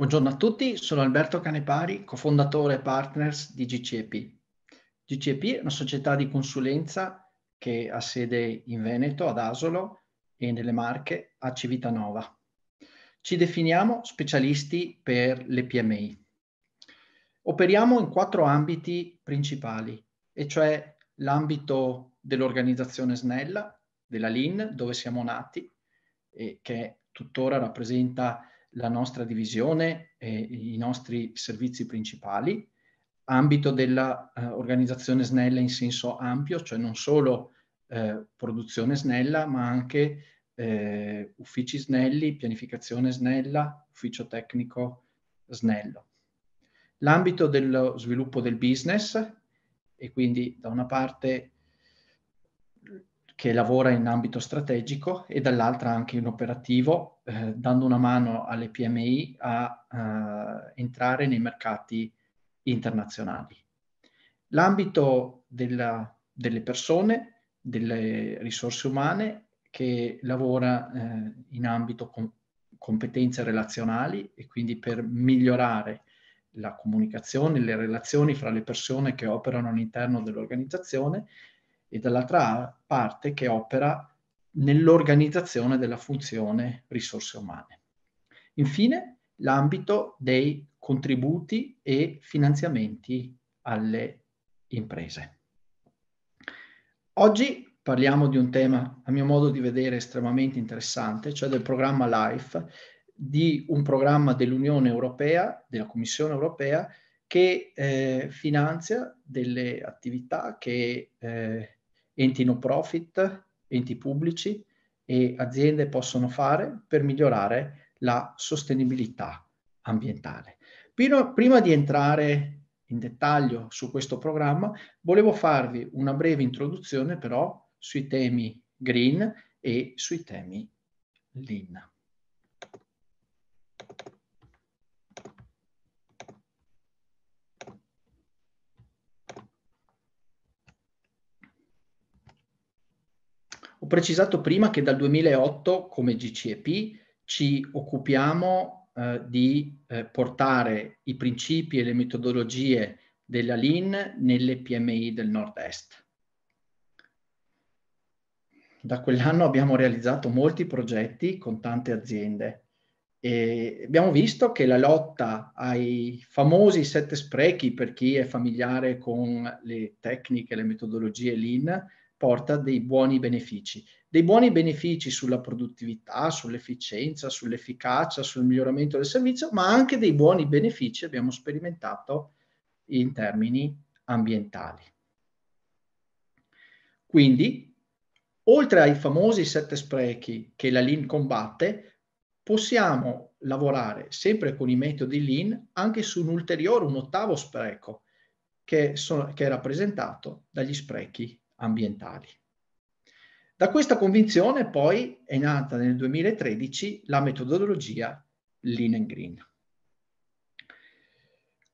Buongiorno a tutti, sono Alberto Canepari, cofondatore e partners di GCEP. GCEP è una società di consulenza che ha sede in Veneto, ad Asolo e nelle Marche, a Civitanova. Ci definiamo specialisti per le PMI. Operiamo in quattro ambiti principali, e cioè l'ambito dell'organizzazione Snella, della LIN, dove siamo nati, e che tuttora rappresenta la nostra divisione e i nostri servizi principali, ambito dell'organizzazione eh, snella in senso ampio, cioè non solo eh, produzione snella, ma anche eh, uffici snelli, pianificazione snella, ufficio tecnico snello. L'ambito dello sviluppo del business, e quindi da una parte che lavora in ambito strategico e dall'altra anche in operativo, eh, dando una mano alle PMI a eh, entrare nei mercati internazionali. L'ambito della, delle persone, delle risorse umane che lavora eh, in ambito con competenze relazionali e quindi per migliorare la comunicazione, le relazioni fra le persone che operano all'interno dell'organizzazione e dall'altra parte che opera nell'organizzazione della funzione risorse umane. Infine, l'ambito dei contributi e finanziamenti alle imprese. Oggi parliamo di un tema, a mio modo di vedere, estremamente interessante, cioè del programma LIFE, di un programma dell'Unione Europea, della Commissione Europea, che eh, finanzia delle attività che eh, enti no profit, enti pubblici e aziende possono fare per migliorare la sostenibilità ambientale. Prima, prima di entrare in dettaglio su questo programma, volevo farvi una breve introduzione però sui temi green e sui temi lean. precisato prima che dal 2008 come GCEP ci occupiamo eh, di eh, portare i principi e le metodologie della Lean nelle PMI del Nord-Est. Da quell'anno abbiamo realizzato molti progetti con tante aziende e abbiamo visto che la lotta ai famosi sette sprechi, per chi è familiare con le tecniche, le metodologie Lean, porta dei buoni benefici. Dei buoni benefici sulla produttività, sull'efficienza, sull'efficacia, sul miglioramento del servizio, ma anche dei buoni benefici abbiamo sperimentato in termini ambientali. Quindi, oltre ai famosi sette sprechi che la Lean combatte, possiamo lavorare sempre con i metodi Lean anche su un ulteriore, un ottavo spreco, che, so, che è rappresentato dagli sprechi ambientali. Da questa convinzione poi è nata nel 2013 la metodologia Lean and Green.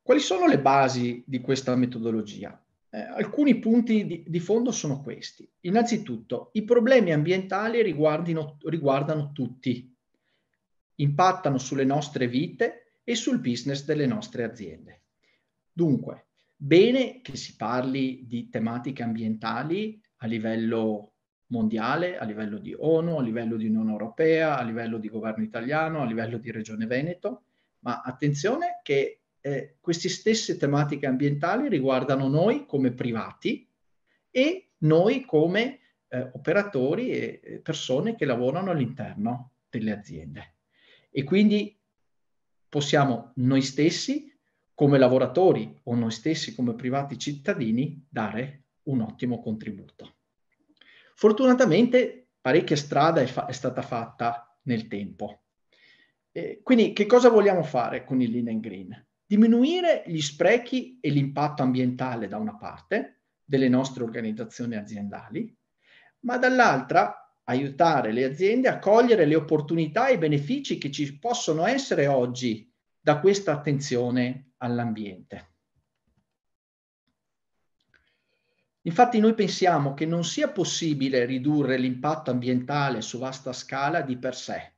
Quali sono le basi di questa metodologia? Eh, alcuni punti di, di, fondo sono questi. Innanzitutto, i problemi ambientali riguardano tutti, impattano sulle nostre vite e sul business delle nostre aziende. Dunque, Bene che si parli di tematiche ambientali a livello mondiale, a livello di ONU, a livello di Unione Europea, a livello di governo italiano, a livello di Regione Veneto, ma attenzione che eh, queste stesse tematiche ambientali riguardano noi come privati e noi come eh, operatori e persone che lavorano all'interno delle aziende. E quindi possiamo noi stessi come lavoratori o noi stessi come privati cittadini dare un ottimo contributo. Fortunatamente parecchia strada è, fa- è stata fatta nel tempo. Eh, quindi che cosa vogliamo fare con il Lean Green? Diminuire gli sprechi e l'impatto ambientale da una parte delle nostre organizzazioni aziendali, ma dall'altra aiutare le aziende a cogliere le opportunità e i benefici che ci possono essere oggi da questa attenzione all'ambiente. Infatti noi pensiamo che non sia possibile ridurre l'impatto ambientale su vasta scala di per sé.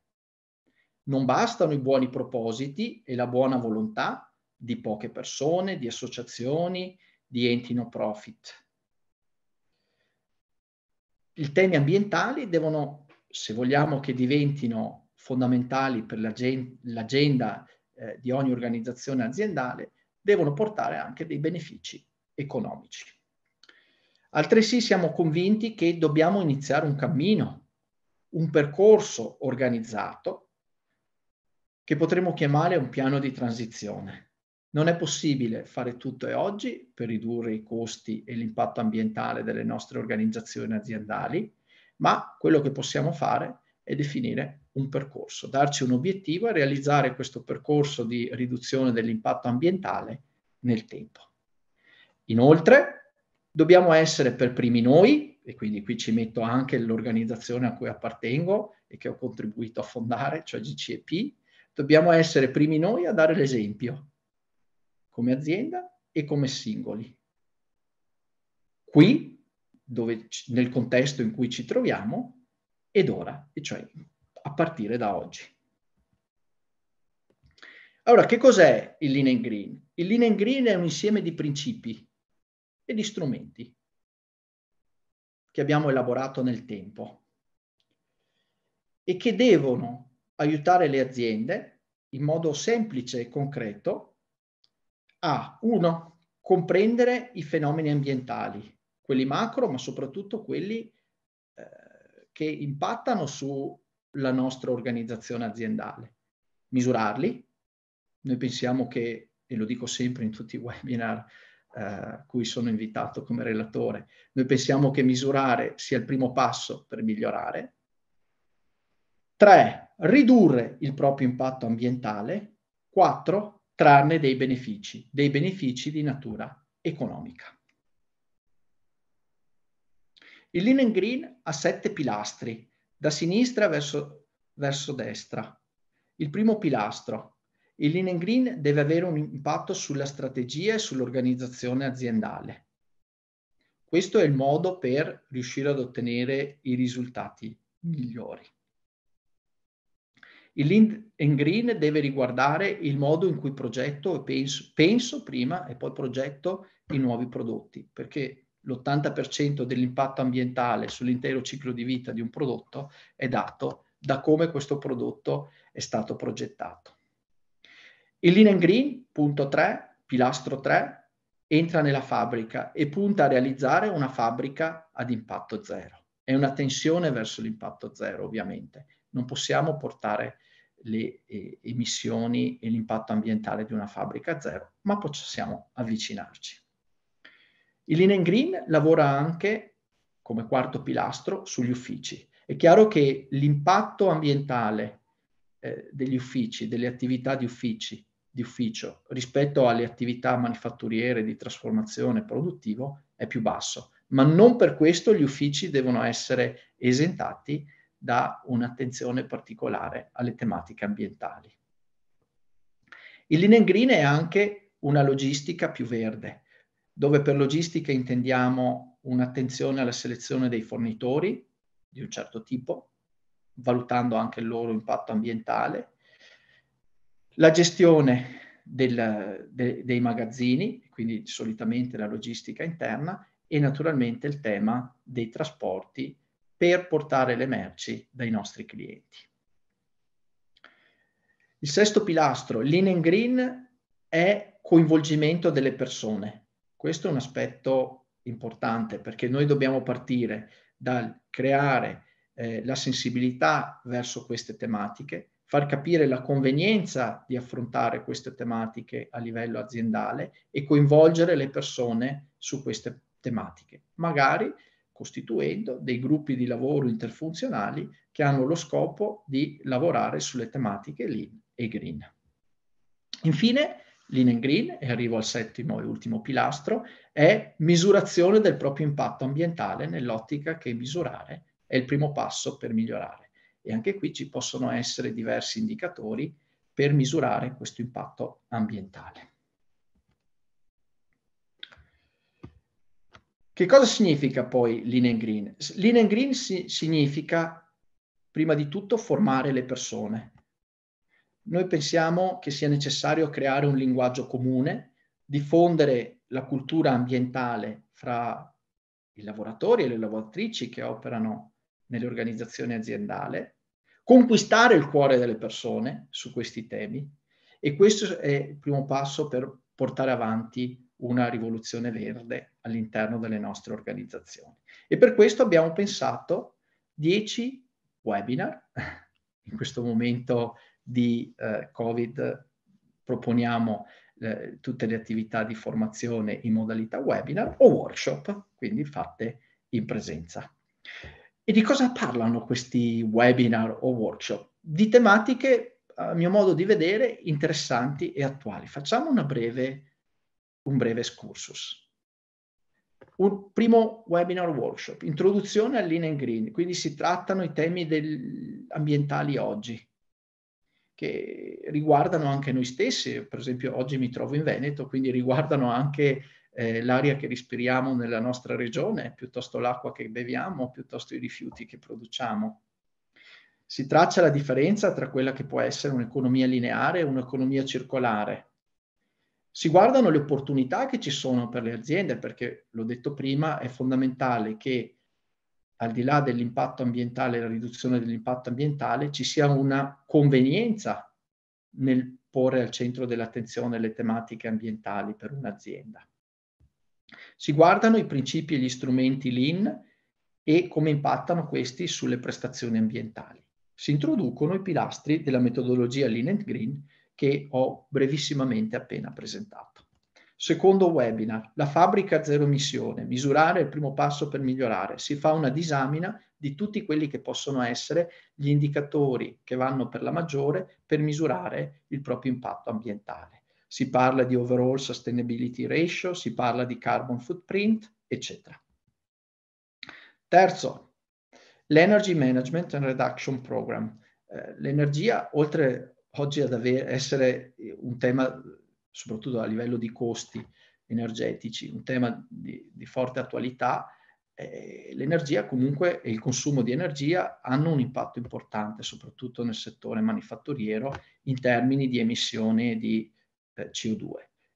Non bastano i buoni propositi e la buona volontà di poche persone, di associazioni, di enti no profit. I temi ambientali devono, se vogliamo che diventino fondamentali per l'agenda eh, di ogni organizzazione aziendale devono portare anche dei benefici economici. Altresì siamo convinti che dobbiamo iniziare un cammino, un percorso organizzato che potremmo chiamare un piano di transizione. Non è possibile fare tutto e oggi per ridurre i costi e l'impatto ambientale delle nostre organizzazioni aziendali, ma quello che possiamo fare è definire un percorso, darci un obiettivo e realizzare questo percorso di riduzione dell'impatto ambientale nel tempo. Inoltre, dobbiamo essere per primi noi, e quindi qui ci metto anche l'organizzazione a cui appartengo e che ho contribuito a fondare, cioè GCEP, dobbiamo essere primi noi a dare l'esempio, come azienda e come singoli. Qui, dove, nel contesto in cui ci troviamo, ed ora, e cioè a partire da oggi. Allora, che cos'è il Lean Green? Il Lean Green è un insieme di principi e di strumenti che abbiamo elaborato nel tempo e che devono aiutare le aziende in modo semplice e concreto a, uno, comprendere i fenomeni ambientali, quelli macro, ma soprattutto quelli eh, che impattano su la nostra organizzazione aziendale. Misurarli. Noi pensiamo che, e lo dico sempre in tutti i webinar eh, a eh, cui sono invitato come relatore, noi pensiamo che misurare sia il primo passo per migliorare. Tre, ridurre il proprio impatto ambientale. Quattro, trarne dei benefici, dei benefici di natura economica. Il Lean Green ha sette pilastri da sinistra verso, verso destra. Il primo pilastro. Il lean and green deve avere un impatto sulla strategia e sull'organizzazione aziendale. Questo è il modo per riuscire ad ottenere i risultati migliori. Il lean and green deve riguardare il modo in cui progetto e penso, penso prima e poi progetto i nuovi prodotti, perché l'80% dell'impatto ambientale sull'intero ciclo di vita di un prodotto è dato da come questo prodotto è stato progettato. Il lean green, punto 3, pilastro 3, entra nella fabbrica e punta a realizzare una fabbrica ad impatto zero. È una tensione verso l'impatto zero, ovviamente. Non possiamo portare le eh, emissioni e l'impatto ambientale di una fabbrica a zero, ma possiamo avvicinarci. Il Lean Green lavora anche come quarto pilastro sugli uffici. È chiaro che l'impatto ambientale eh, degli uffici, delle attività di, uffici, di ufficio rispetto alle attività manifatturiere di trasformazione produttivo è più basso, ma non per questo gli uffici devono essere esentati da un'attenzione particolare alle tematiche ambientali. Il Lean Green è anche una logistica più verde dove per logistica intendiamo un'attenzione alla selezione dei fornitori di un certo tipo, valutando anche il loro impatto ambientale, la gestione del, de, dei magazzini, quindi solitamente la logistica interna, e naturalmente il tema dei trasporti per portare le merci dai nostri clienti. Il sesto pilastro, l'in and green, è coinvolgimento delle persone. Questo è un aspetto importante perché noi dobbiamo partire dal creare eh, la sensibilità verso queste tematiche, far capire la convenienza di affrontare queste tematiche a livello aziendale e coinvolgere le persone su queste tematiche, magari costituendo dei gruppi di lavoro interfunzionali che hanno lo scopo di lavorare sulle tematiche lean e green. Infine, Lean Green, e arrivo al settimo e ultimo pilastro, è misurazione del proprio impatto ambientale nell'ottica che misurare è il primo passo per migliorare. E anche qui ci possono essere diversi indicatori per misurare questo impatto ambientale. Che cosa significa poi Lean Green? Lean Green si significa prima di tutto formare le persone, noi pensiamo che sia necessario creare un linguaggio comune, diffondere la cultura ambientale fra i lavoratori e le lavoratrici che operano nelle organizzazioni aziendali, conquistare il cuore delle persone su questi temi e questo è il primo passo per portare avanti una rivoluzione verde all'interno delle nostre organizzazioni. E per questo abbiamo pensato 10 webinar, in questo momento di eh, Covid proponiamo eh, tutte le attività di formazione in modalità webinar o workshop, quindi fatte in presenza. E di cosa parlano questi webinar o workshop? Di tematiche, a mio modo di vedere, interessanti e attuali. Facciamo breve, un breve excursus. Un primo webinar workshop, introduzione al Lean Green, quindi si trattano i temi del, ambientali oggi, che riguardano anche noi stessi. Per esempio oggi mi trovo in Veneto, quindi riguardano anche eh, l'aria che respiriamo nella nostra regione, piuttosto l'acqua che beviamo, piuttosto i rifiuti che produciamo. Si traccia la differenza tra quella che può essere un'economia lineare e un'economia circolare. Si guardano le opportunità che ci sono per le aziende, perché l'ho detto prima, è fondamentale che al di là dell'impatto ambientale, la riduzione dell'impatto ambientale, ci sia una convenienza nel porre al centro dell'attenzione le tematiche ambientali per un'azienda. Si guardano i principi e gli strumenti LIN e come impattano questi sulle prestazioni ambientali. Si introducono i pilastri della metodologia Lean and Green che ho brevissimamente appena presentato. Secondo webinar, la fabbrica zero emissione, misurare il primo passo per migliorare. Si fa una disamina di tutti quelli che possono essere gli indicatori che vanno per la maggiore per misurare il proprio impatto ambientale. Si parla di overall sustainability ratio, si parla di carbon footprint, eccetera. Terzo, l'Energy Management and Reduction Program. Eh, l'energia, oltre oggi ad avere, essere un tema soprattutto a livello di costi energetici, un tema di, di forte attualità, eh, l'energia comunque e il consumo di energia hanno un impatto importante, soprattutto nel settore manifatturiero, in termini di emissione di eh, CO2.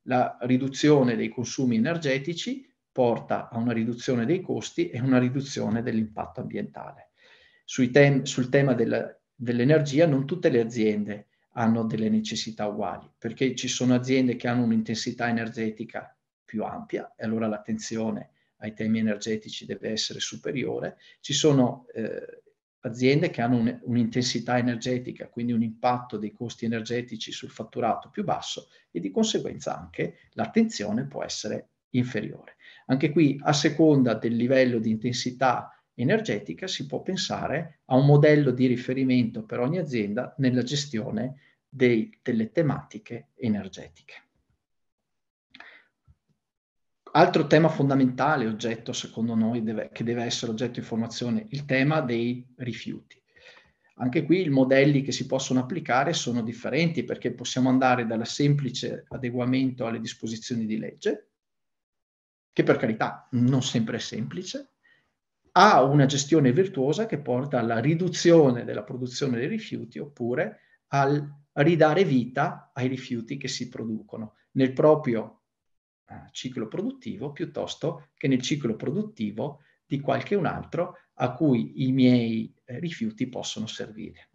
La riduzione dei consumi energetici porta a una riduzione dei costi e una riduzione dell'impatto ambientale. Tem- sul tema della, dell'energia non tutte le aziende hanno delle necessità uguali, perché ci sono aziende che hanno un'intensità energetica più ampia e allora l'attenzione ai temi energetici deve essere superiore, ci sono eh, aziende che hanno un, un'intensità energetica, quindi un impatto dei costi energetici sul fatturato più basso e di conseguenza anche l'attenzione può essere inferiore. Anche qui a seconda del livello di intensità energetica si può pensare a un modello di riferimento per ogni azienda nella gestione dei, delle tematiche energetiche. Altro tema fondamentale, oggetto secondo noi deve, che deve essere oggetto di formazione, il tema dei rifiuti. Anche qui i modelli che si possono applicare sono differenti perché possiamo andare dal semplice adeguamento alle disposizioni di legge, che per carità non sempre è semplice, a una gestione virtuosa che porta alla riduzione della produzione dei rifiuti oppure al ridare vita ai rifiuti che si producono nel proprio eh, ciclo produttivo piuttosto che nel ciclo produttivo di qualche un altro a cui i miei eh, rifiuti possono servire.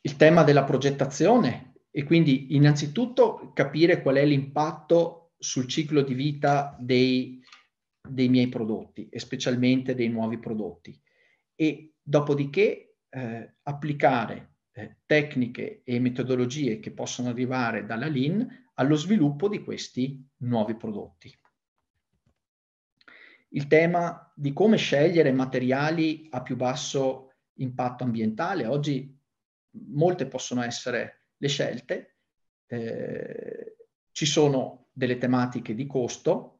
Il tema della progettazione e quindi innanzitutto capire qual è l'impatto sul ciclo di vita dei rifiuti dei miei prodotti e specialmente dei nuovi prodotti e dopodiché eh, applicare eh, tecniche e metodologie che possono arrivare dalla Lean allo sviluppo di questi nuovi prodotti. Il tema di come scegliere materiali a più basso impatto ambientale, oggi molte possono essere le scelte, eh, ci sono delle tematiche di costo,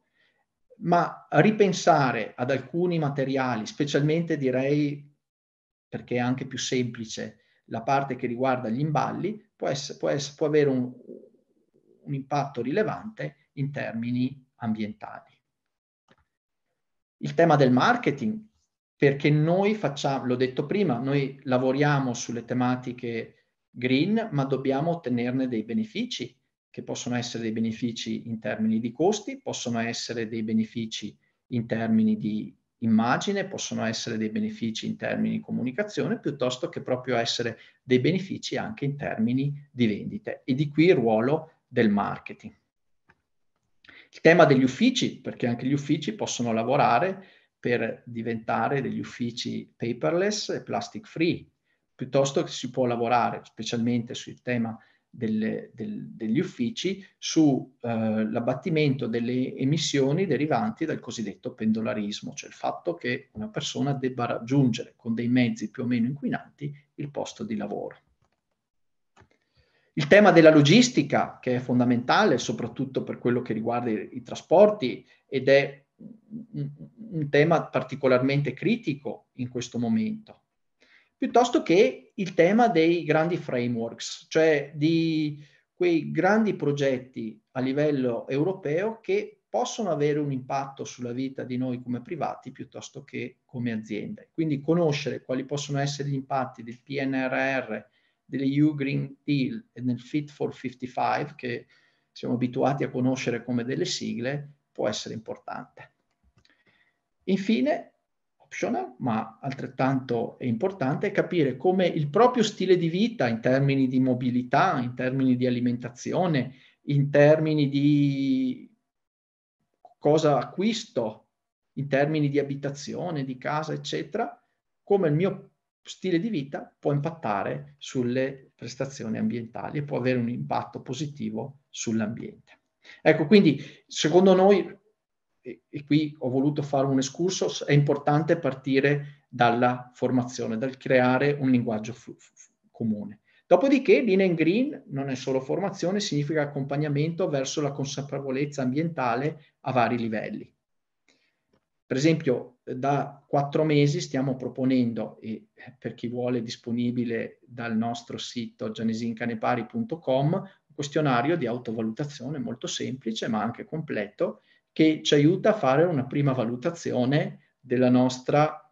ma ripensare ad alcuni materiali, specialmente direi, perché è anche più semplice, la parte che riguarda gli imballi, può, essere, può, essere, può avere un, un impatto rilevante in termini ambientali. Il tema del marketing, perché noi facciamo, l'ho detto prima, noi lavoriamo sulle tematiche green, ma dobbiamo ottenerne dei benefici che possono essere dei benefici in termini di costi, possono essere dei benefici in termini di immagine, possono essere dei benefici in termini di comunicazione, piuttosto che proprio essere dei benefici anche in termini di vendite. E di qui il ruolo del marketing. Il tema degli uffici, perché anche gli uffici possono lavorare per diventare degli uffici paperless e plastic free, piuttosto che si può lavorare specialmente sul tema delle, del, degli uffici sull'abbattimento eh, delle emissioni derivanti dal cosiddetto pendolarismo, cioè il fatto che una persona debba raggiungere con dei mezzi più o meno inquinanti il posto di lavoro. Il tema della logistica, che è fondamentale soprattutto per quello che riguarda i, i trasporti ed è un, un tema particolarmente critico in questo momento piuttosto che il tema dei grandi frameworks, cioè di quei grandi progetti a livello europeo che possono avere un impatto sulla vita di noi come privati piuttosto che come aziende. Quindi conoscere quali possono essere gli impatti del PNRR, delle dell'EU Green Deal e del Fit for 55, che siamo abituati a conoscere come delle sigle, può essere importante. Infine, optional, ma altrettanto è importante capire come il proprio stile di vita in termini di mobilità, in termini di alimentazione, in termini di cosa acquisto, in termini di abitazione, di casa, eccetera, come il mio stile di vita può impattare sulle prestazioni ambientali e può avere un impatto positivo sull'ambiente. Ecco, quindi secondo noi e, e qui ho voluto fare un escursus, è importante partire dalla formazione, dal creare un linguaggio f- f- comune. Dopodiché Lean Green non è solo formazione, significa accompagnamento verso la consapevolezza ambientale a vari livelli. Per esempio, da quattro mesi stiamo proponendo, e per chi vuole è disponibile dal nostro sito gianesincanepari.com, un questionario di autovalutazione molto semplice ma anche completo che ci aiuta a fare una prima valutazione della nostra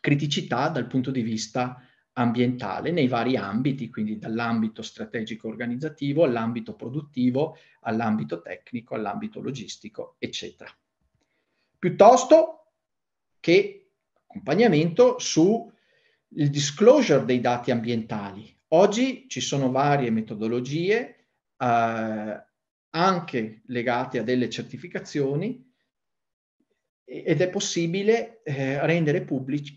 criticità dal punto di vista ambientale nei vari ambiti, quindi dall'ambito strategico organizzativo all'ambito produttivo, all'ambito tecnico, all'ambito logistico, eccetera. Piuttosto che accompagnamento sul disclosure dei dati ambientali. Oggi ci sono varie metodologie eh, anche legati a delle certificazioni ed è possibile eh, rendere pubblici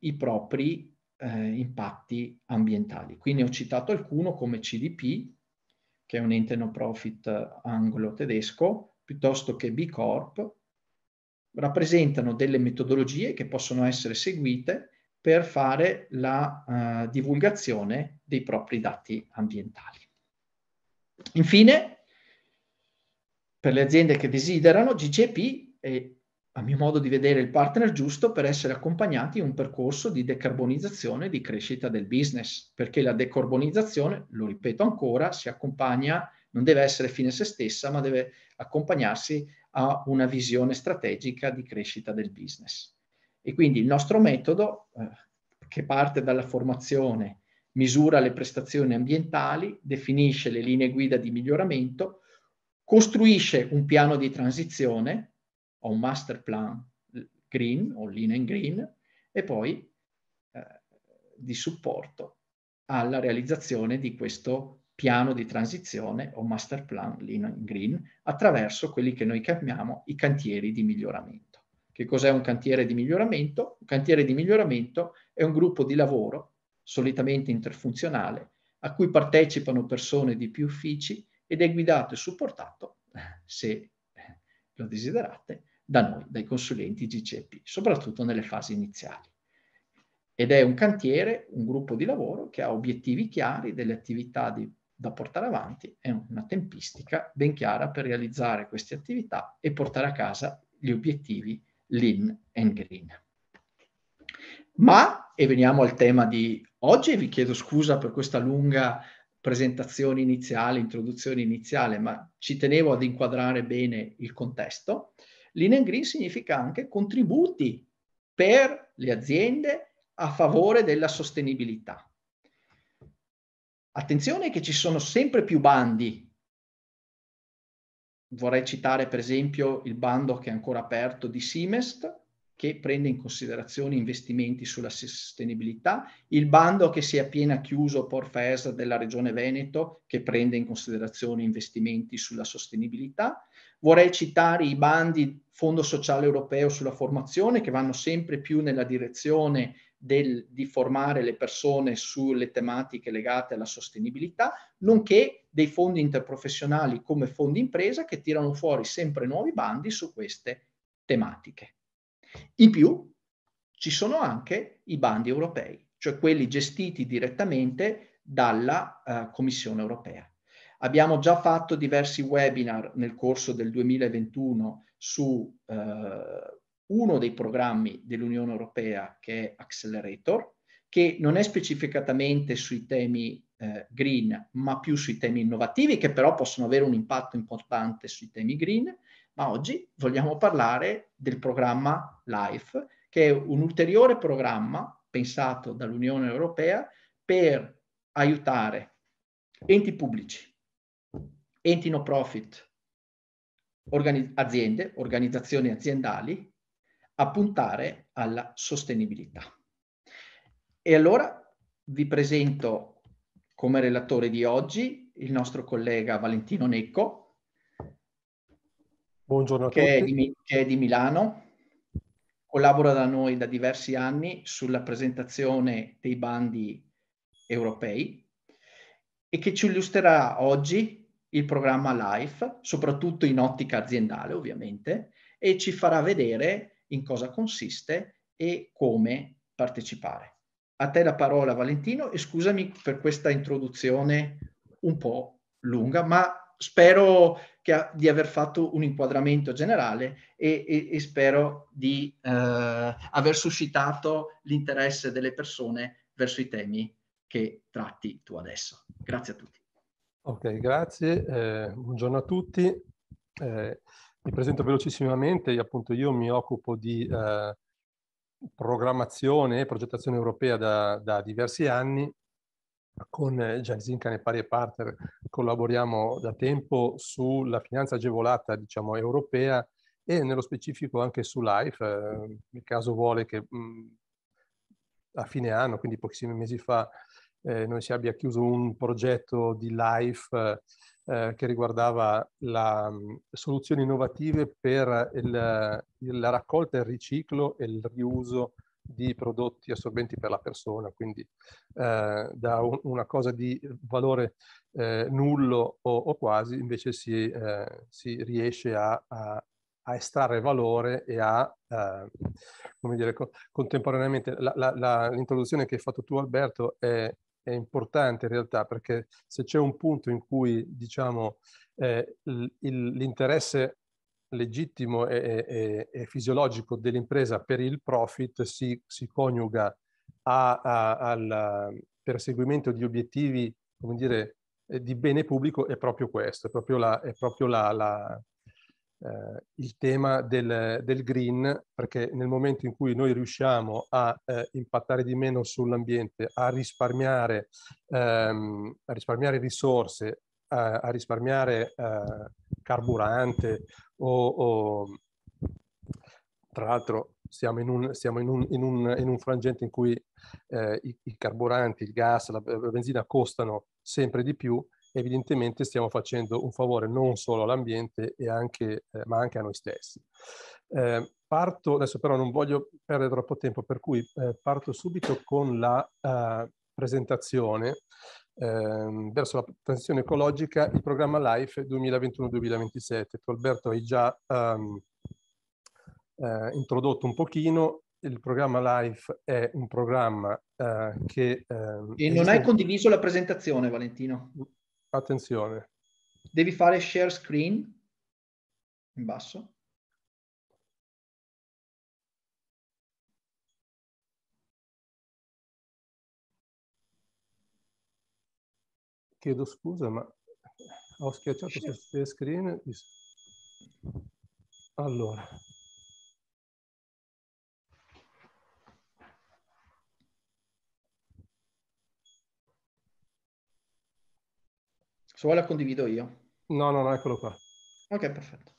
i propri eh, impatti ambientali. Qui ne ho citato alcuno come CDP, che è un ente no profit eh, anglo-tedesco, piuttosto che B Corp, rappresentano delle metodologie che possono essere seguite per fare la uh, divulgazione dei propri dati ambientali. Infine, per le aziende che desiderano, GCP è, a mio modo di vedere, il partner giusto per essere accompagnati in un percorso di decarbonizzazione e di crescita del business, perché la decarbonizzazione, lo ripeto ancora, si accompagna, non deve essere fine a se stessa, ma deve accompagnarsi a una visione strategica di crescita del business. E quindi il nostro metodo, eh, che parte dalla formazione, misura le prestazioni ambientali, definisce le linee guida di miglioramento, costruisce un piano di transizione o un master plan green o lean and green e poi eh, di supporto alla realizzazione di questo piano di transizione o master plan lean and green attraverso quelli che noi chiamiamo i cantieri di miglioramento. Che cos'è un cantiere di miglioramento? Un cantiere di miglioramento è un gruppo di lavoro solitamente interfunzionale a cui partecipano persone di più uffici ed è guidato e supportato, eh, se eh, lo desiderate, da noi, dai consulenti GCP, soprattutto nelle fasi iniziali. Ed è un cantiere, un gruppo di lavoro che ha obiettivi chiari, delle attività di, da portare avanti e una tempistica ben chiara per realizzare queste attività e portare a casa gli obiettivi lean and green. Ma, e veniamo al tema di oggi, vi chiedo scusa per questa lunga presentazione iniziale, introduzione iniziale, ma ci tenevo ad inquadrare bene il contesto. Lean Green significa anche contributi per le aziende a favore della sostenibilità. Attenzione che ci sono sempre più bandi. Vorrei citare per esempio il bando che è ancora aperto di Simest, che prende in considerazione investimenti sulla sostenibilità, il bando che si è appena chiuso Porfes della Regione Veneto che prende in considerazione investimenti sulla sostenibilità. Vorrei citare i bandi Fondo Sociale Europeo sulla formazione che vanno sempre più nella direzione del, di formare le persone sulle tematiche legate alla sostenibilità, nonché dei fondi interprofessionali come fondi impresa che tirano fuori sempre nuovi bandi su queste tematiche. In più ci sono anche i bandi europei, cioè quelli gestiti direttamente dalla eh, Commissione europea. Abbiamo già fatto diversi webinar nel corso del 2021 su eh, uno dei programmi dell'Unione Europea che è Accelerator, che non è specificatamente sui temi eh, green, ma più sui temi innovativi, che però possono avere un impatto importante sui temi green ma oggi vogliamo parlare del programma LIFE, che è un ulteriore programma pensato dall'Unione Europea per aiutare enti pubblici, enti no profit, organi- aziende, organizzazioni aziendali a puntare alla sostenibilità. E allora vi presento come relatore di oggi il nostro collega Valentino Necco, Buongiorno a che tutti. È di, che è di Milano, collabora da noi da diversi anni sulla presentazione dei bandi europei e che ci illustrerà oggi il programma LIFE, soprattutto in ottica aziendale ovviamente, e ci farà vedere in cosa consiste e come partecipare. A te la parola Valentino e scusami per questa introduzione un po' lunga, ma spero ha, di aver fatto un inquadramento generale e, e, e spero di eh, aver suscitato l'interesse delle persone verso i temi che tratti tu adesso. Grazie a tutti. Ok, grazie. Eh, buongiorno a tutti. Eh, mi presento velocissimamente. Appunto io mi occupo di eh, programmazione e progettazione europea da, da diversi anni con eh, e Pari e Partner collaboriamo da tempo sulla finanza agevolata diciamo, europea e nello specifico anche su Life. Eh, il caso vuole che mm, a fine anno, quindi pochissimi mesi fa, eh, noi si abbia chiuso un progetto di Life eh, eh che riguardava la, mm, soluzioni innovative per il, la raccolta, il riciclo e il riuso di prodotti assorbenti per la persona, quindi eh, da un, una cosa di valore eh, nullo o, o, quasi invece si, eh, si riesce a, a, a, estrarre valore e a, eh, come dire, co- contemporaneamente la, la, la, l'introduzione che hai fatto tu Alberto è, è, importante in realtà perché se c'è un punto in cui diciamo eh, il, l'interesse legittimo e, e, e fisiologico dell'impresa per il profit si, si coniuga a, a, al perseguimento di obiettivi, come dire, eh, di bene pubblico è proprio questo, è proprio, la, è proprio la, la, eh, il tema del, del, green, perché nel momento in cui noi riusciamo a eh, impattare di meno sull'ambiente, a risparmiare, ehm, a risparmiare risorse, a, a risparmiare eh, carburante o, o... tra l'altro siamo, in un, siamo in, un, in, un, in un, frangente in cui eh, i, i, carburanti, il gas, la, benzina costano sempre di più, evidentemente stiamo facendo un favore non solo all'ambiente eh, ma anche a noi stessi. Eh, parto, adesso però non voglio perdere troppo tempo, per cui eh, parto subito con la, eh, presentazione eh, verso la transizione ecologica il programma LIFE 2021-2027. Tu Alberto hai già um, eh, introdotto un pochino, il programma LIFE è un programma eh, che... Ehm, e non hai condiviso la presentazione Valentino. Attenzione. Devi fare share screen in basso. chiedo scusa, ma ho schiacciato su share screen. Allora. Se vuoi la condivido io. No, no, no, eccolo qua. Ok, perfetto.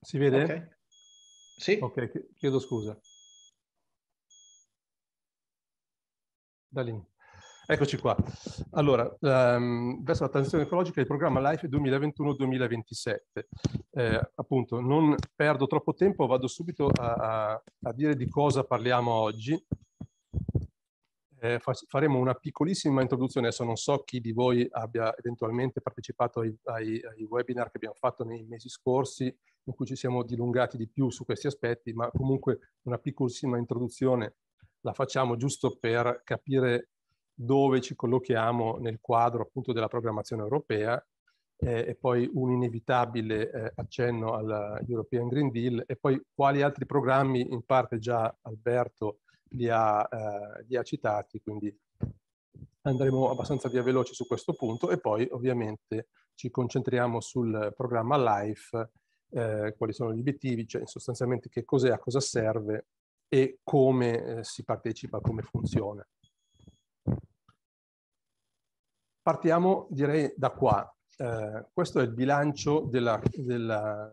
Si vede? Okay. Sì. Ok, chiedo scusa. da Eccoci qua. Allora, um, verso la transizione ecologica il programma LIFE 2021-2027. Eh, appunto, non perdo troppo tempo, vado subito a, a, a dire di cosa parliamo oggi. Eh, fa, faremo una piccolissima introduzione, adesso non so chi di voi abbia eventualmente partecipato ai, ai, ai webinar che abbiamo fatto nei mesi scorsi, in cui ci siamo dilungati di più su questi aspetti, ma comunque una piccolissima introduzione la facciamo giusto per capire dove ci collochiamo nel quadro appunto della programmazione europea eh, e poi un inevitabile eh, accenno al European Green Deal e poi quali altri programmi in parte già Alberto li ha, eh, li ha citati, quindi andremo abbastanza via veloci su questo punto e poi ovviamente ci concentriamo sul programma LIFE, eh, quali sono gli obiettivi, cioè sostanzialmente che cos'è, a cosa serve e come eh, si partecipa, come funziona. Partiamo direi da qua. Eh, questo è il bilancio dell'Unione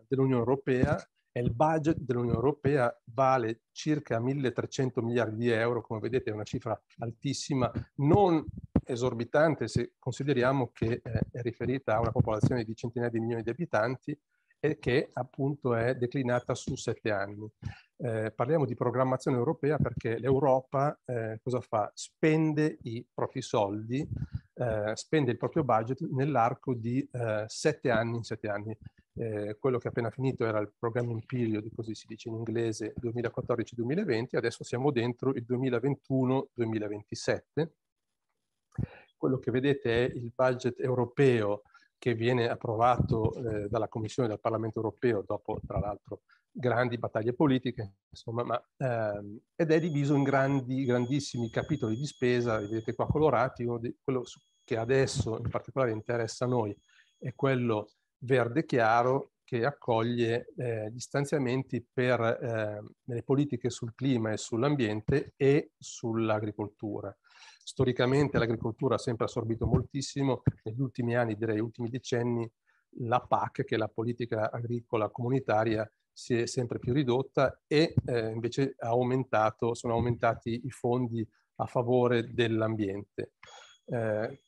dell Europea e il budget dell'Unione Europea vale circa 1300 miliardi di euro, come vedete è una cifra altissima, non esorbitante se consideriamo che eh, è riferita a una popolazione di centinaia di milioni di abitanti e che appunto è declinata su sette anni. Eh, parliamo di programmazione europea perché l'Europa eh, cosa fa? Spende i propri soldi, eh, spende il proprio budget nell'arco di eh, sette anni in sette anni. Eh, quello che è appena finito era il programming period, così si dice in inglese, 2014-2020, adesso siamo dentro il 2021-2027. Quello che vedete è il budget europeo che viene approvato eh, dalla Commissione del Parlamento europeo dopo, tra l'altro, grandi battaglie politiche, insomma, ma, ehm, ed è diviso in grandi, grandissimi capitoli di spesa, vedete qua colorati, di, quello che adesso in particolare interessa a noi è quello verde chiaro che accoglie eh, gli stanziamenti per eh, le politiche sul clima e sull'ambiente e sull'agricoltura. Storicamente l'agricoltura ha sempre assorbito moltissimo, negli ultimi anni, direi ultimi decenni, la PAC, che è la politica agricola comunitaria, si è sempre più ridotta e eh, invece aumentato, sono aumentati i fondi a favore dell'ambiente. Eh,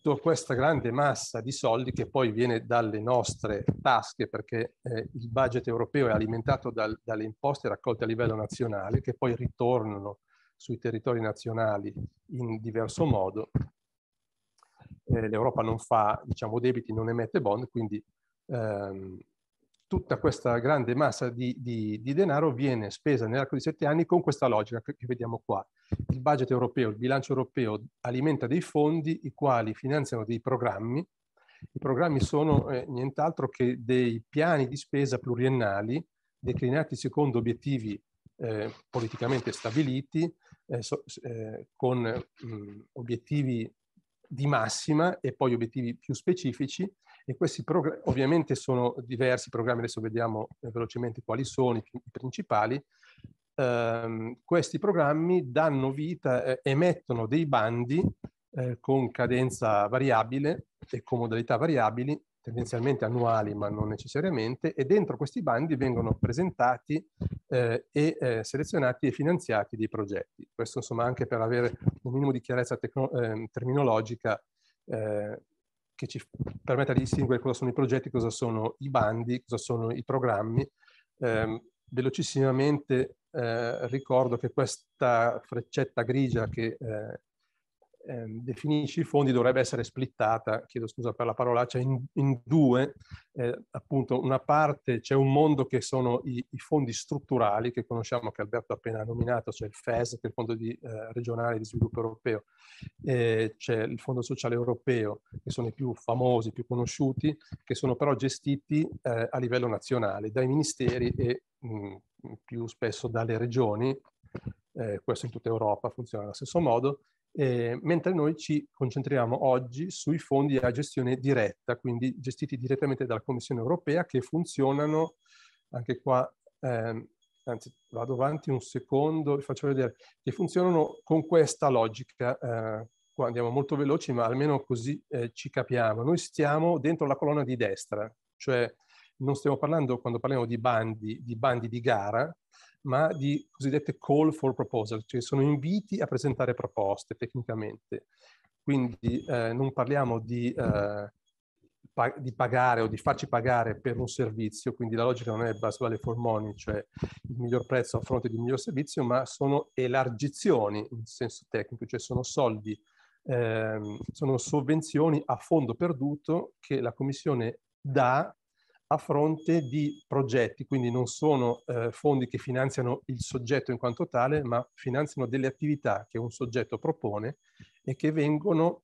tutta questa grande massa di soldi che poi viene dalle nostre tasche, perché eh, il budget europeo è alimentato dal, dalle imposte raccolte a livello nazionale, che poi ritornano sui territori nazionali in diverso modo. Eh, L'Europa non fa diciamo, debiti, non emette bond, quindi ehm, tutta questa grande massa di, di, di denaro viene spesa nell'arco di sette anni con questa logica che, che vediamo qua. Il budget europeo, il bilancio europeo alimenta dei fondi i quali finanziano dei programmi. I programmi sono eh, nient'altro che dei piani di spesa pluriennali declinati secondo obiettivi eh, politicamente stabiliti eh, so, eh, con mh, obiettivi di massima e poi obiettivi più specifici e questi ovviamente sono diversi programmi, adesso vediamo eh, velocemente quali sono i, i principali. Ehm, questi programmi danno vita, eh, emettono dei bandi eh, con cadenza variabile e con modalità variabili tendenzialmente annuali ma non necessariamente, e dentro questi bandi vengono presentati eh, e eh, selezionati e finanziati dei progetti. Questo insomma anche per avere un minimo di chiarezza ehm, eh, terminologica che ci permetta di distinguere cosa sono i progetti, cosa sono i bandi, cosa sono i programmi. Ehm, velocissimamente eh, ricordo che questa freccetta grigia che eh, eh, definisce i fondi dovrebbe essere splittata, chiedo scusa per la parolaccia, in, in due, eh, appunto una parte c'è un mondo che sono i, i, fondi strutturali che conosciamo, che Alberto ha appena nominato, cioè il FES, che è il Fondo di, eh, regionale di sviluppo europeo, eh, c'è il Fondo sociale europeo, che sono i più famosi, i più conosciuti, che sono però gestiti eh, a livello nazionale dai ministeri e mh, mm, più spesso dalle regioni, eh, questo in tutta Europa funziona allo stesso modo, eh, mentre noi ci concentriamo oggi sui fondi a gestione diretta, quindi gestiti direttamente dalla Commissione europea che funzionano anche qua, ehm, anzi vado avanti un secondo, vi faccio vedere, che funzionano con questa logica. Eh, qua andiamo molto veloci, ma almeno così eh, ci capiamo. Noi stiamo dentro la colonna di destra, cioè non stiamo parlando, quando parliamo di bandi, di bandi di gara, ma di cosiddette call for proposal, cioè sono inviti a presentare proposte tecnicamente. Quindi eh, non parliamo di, eh, pa di, pagare o di farci pagare per un servizio, quindi la logica non è basulare for money, cioè il miglior prezzo a fronte di un miglior servizio, ma sono elargizioni in senso tecnico, cioè sono soldi, eh, sono sovvenzioni a fondo perduto che la Commissione dà a fronte di progetti, quindi non sono eh, fondi che finanziano il soggetto in quanto tale, ma finanziano delle attività che un soggetto propone e che vengono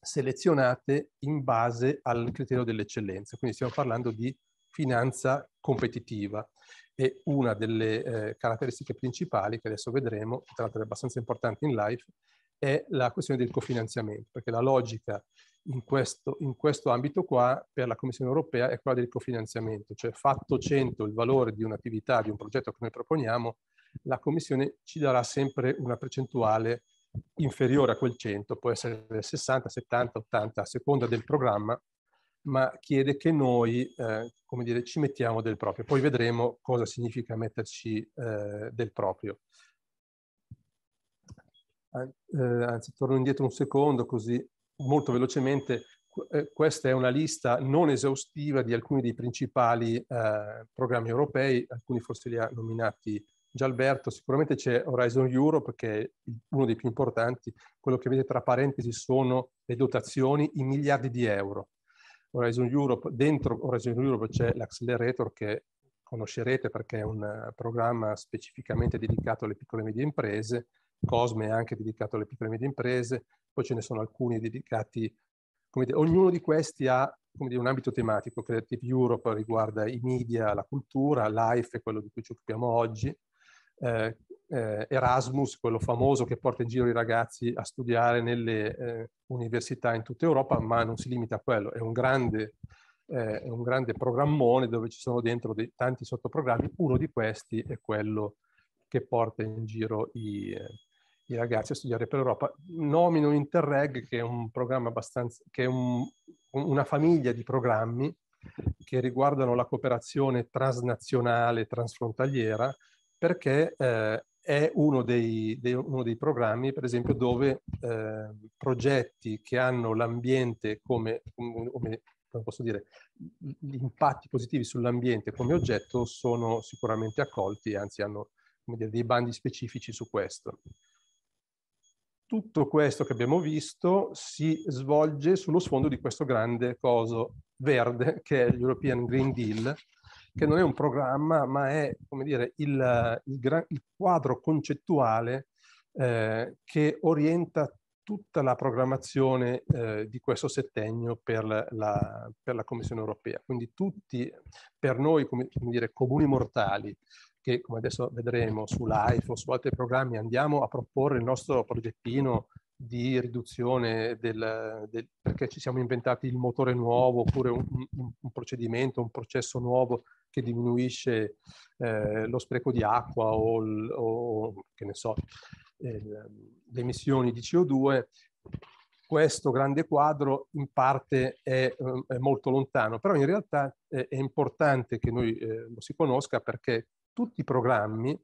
selezionate in base al criterio dell'eccellenza. Quindi stiamo parlando di finanza competitiva e una delle eh, caratteristiche principali che adesso vedremo, tra l'altro è abbastanza importante in life, è la questione del cofinanziamento, perché la logica in questo, in questo ambito qua per la Commissione europea è quella del cofinanziamento, cioè fatto 100 il valore di un'attività, di un progetto che noi proponiamo, la Commissione ci darà sempre una percentuale inferiore a quel 100, può essere 60, 70, 80 a seconda del programma, ma chiede che noi eh, come dire, ci mettiamo del proprio. Poi vedremo cosa significa metterci eh, del proprio. An eh, anzi, torno indietro un secondo così molto velocemente, eh, questa è una lista non esaustiva di alcuni dei principali eh, programmi europei, alcuni forse li ha nominati Gialberto, sicuramente c'è Horizon Europe che è uno dei più importanti, quello che vedete tra parentesi sono le dotazioni in miliardi di euro. Horizon Europe, dentro Horizon Europe c'è l'Accelerator che conoscerete perché è un eh, programma specificamente dedicato alle piccole e medie imprese Cosme è anche dedicato alle piccole e medie imprese, poi ce ne sono alcuni dedicati, come dire, ognuno di questi ha dire, un ambito tematico, Creative Europe riguarda i media, la cultura, Life è quello di cui ci occupiamo oggi, eh, eh, Erasmus, quello famoso che porta in giro i ragazzi a studiare nelle eh, università in tutta Europa, ma non si limita a quello, è un grande, eh, è un grande programmone dove ci sono dentro dei, tanti sottoprogrammi, uno di questi è quello che porta in giro i, eh, i ragazzi a studiare per l'Europa. Nomino Interreg, che è un programma abbastanza, che è un, una famiglia di programmi che riguardano la cooperazione transnazionale, transfrontaliera, perché eh, è uno dei, dei, uno dei, programmi, per esempio, dove eh, progetti che hanno l'ambiente come, come, come posso dire, gli impatti positivi sull'ambiente come oggetto sono sicuramente accolti, anzi hanno dire, dei bandi specifici su questo tutto questo che abbiamo visto si svolge sullo sfondo di questo grande coso verde che è l'European Green Deal, che non è un programma ma è dire, il, il, il, quadro concettuale eh, che orienta tutta la programmazione eh, di questo settennio per la, per la, Commissione europea. Quindi tutti, per noi come, come dire, comuni mortali, che come adesso vedremo su Life o su altri programmi andiamo a proporre il nostro progettino di riduzione del, del, perché ci siamo inventati il motore nuovo oppure un, un, un procedimento, un processo nuovo che diminuisce eh, lo spreco di acqua o, il, o che ne so, eh, le emissioni di CO2, questo grande quadro in parte è, ehm, è molto lontano, però in realtà è, è importante che noi eh, lo si conosca perché tutti i programmi,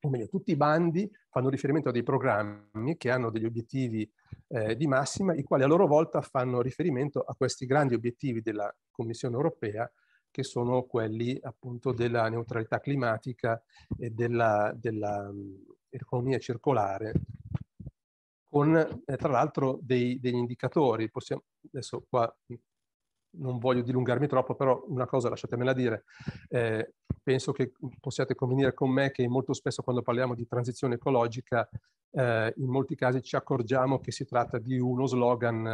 o meglio, tutti i bandi fanno riferimento a dei programmi che hanno degli obiettivi eh, di massima, i quali a loro volta fanno riferimento a questi grandi obiettivi della Commissione europea, che sono quelli appunto della neutralità climatica e dell'economia circolare, con eh, tra l'altro degli indicatori. Possiamo, adesso qua non voglio dilungarmi troppo, però una cosa lasciatemela dire, eh, penso che possiate convenire con me che molto spesso quando parliamo di transizione ecologica, eh, in molti casi ci accorgiamo che si tratta di uno slogan